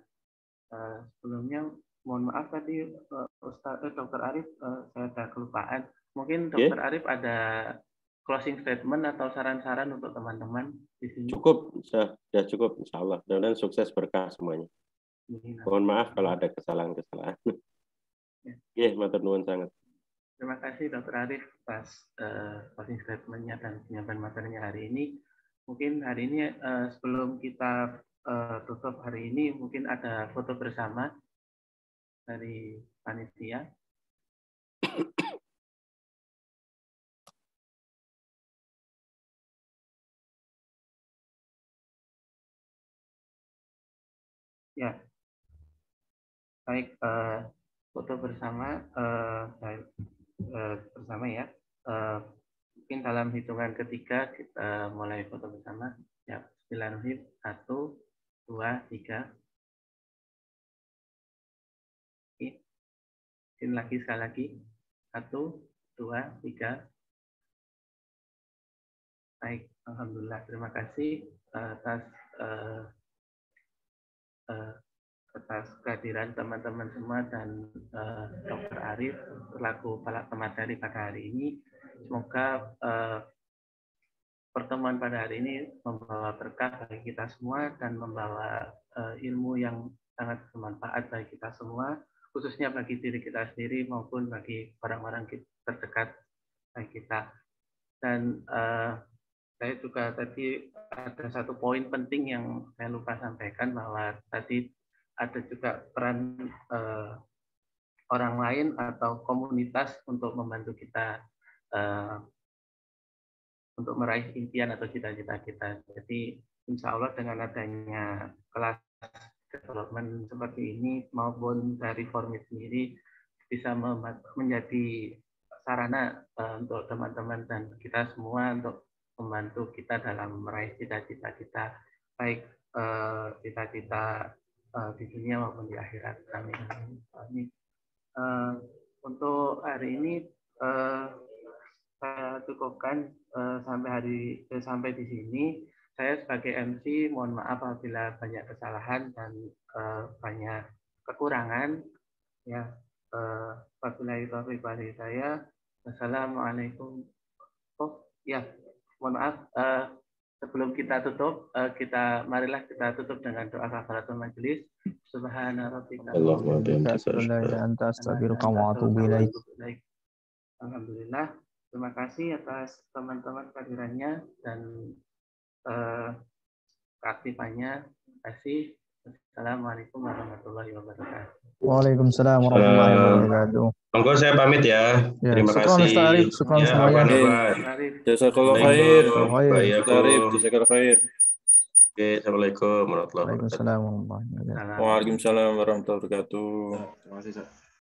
uh, sebelumnya mohon maaf tadi uh, Ustaz uh, Dr. Arif uh, saya ada kelupaan. Mungkin iya. Dr. Yeah. Arif ada closing statement atau saran-saran untuk teman-teman di sini? Cukup, sudah cukup insya Allah. Dan sukses berkah semuanya. Mohon maaf kalau ada kesalahan-kesalahan. Ya, ya sangat. Terima kasih Dr. Arif pas uh, eh, closing statementnya dan penyampaian materinya hari ini. Mungkin hari ini uh, sebelum kita uh, tutup hari ini mungkin ada foto bersama dari panitia. Ya. Baik, uh, foto bersama uh, uh, bersama ya. Uh, mungkin dalam hitungan ketiga kita mulai foto bersama. Ya, 9 satu, dua, tiga. 3 Ini lagi sekali lagi. Satu, dua, tiga. Baik, Alhamdulillah. Terima kasih atas uh, uh, atas kehadiran teman-teman semua dan uh, eh, Dr. Arif selaku kepala pemateri pada hari ini. Semoga uh, pertemuan pada hari ini membawa berkah bagi kita semua dan membawa uh, ilmu yang sangat bermanfaat bagi kita semua, khususnya bagi diri kita sendiri maupun bagi orang-orang terdekat bagi kita. Dan uh, saya juga tadi ada satu poin penting yang saya lupa sampaikan bahwa tadi ada juga peran eh, orang lain atau komunitas untuk membantu kita eh, untuk meraih impian atau cita-cita kita. Jadi insya Allah dengan adanya kelas development seperti ini maupun dari Formit sendiri bisa menjadi sarana uh, untuk teman-teman dan kita semua untuk membantu kita dalam meraih cita-cita kita baik eh, cita-cita uh, di dunia maupun di akhirat. kami Uh, eh, untuk hari ini uh, saya cukupkan uh, sampai hari uh, sampai di sini. Saya sebagai MC mohon maaf apabila banyak kesalahan dan uh, banyak kekurangan. Ya, uh, wabillahi taufiq saya. assalamualaikum Oh, ya mohon maaf uh, sebelum kita tutup uh, kita marilah kita tutup dengan doa kafaratul majelis alhamdulillah terima kasih atas teman-teman kehadirannya dan uh, keaktifannya terima kasih Assalamualaikum warahmatullahi wabarakatuh. Waalaikumsalam warahmatullahi wabarakatuh. Monggo saya pamit ya. ya. Terima kasih. Sukron Arif, Sukron ya, Arif. Jazakallah khair. Arif, khair. Oke, Assalamualaikum warahmatullahi wabarakatuh. Waalaikumsalam warahmatullahi wabarakatuh. Terima kasih,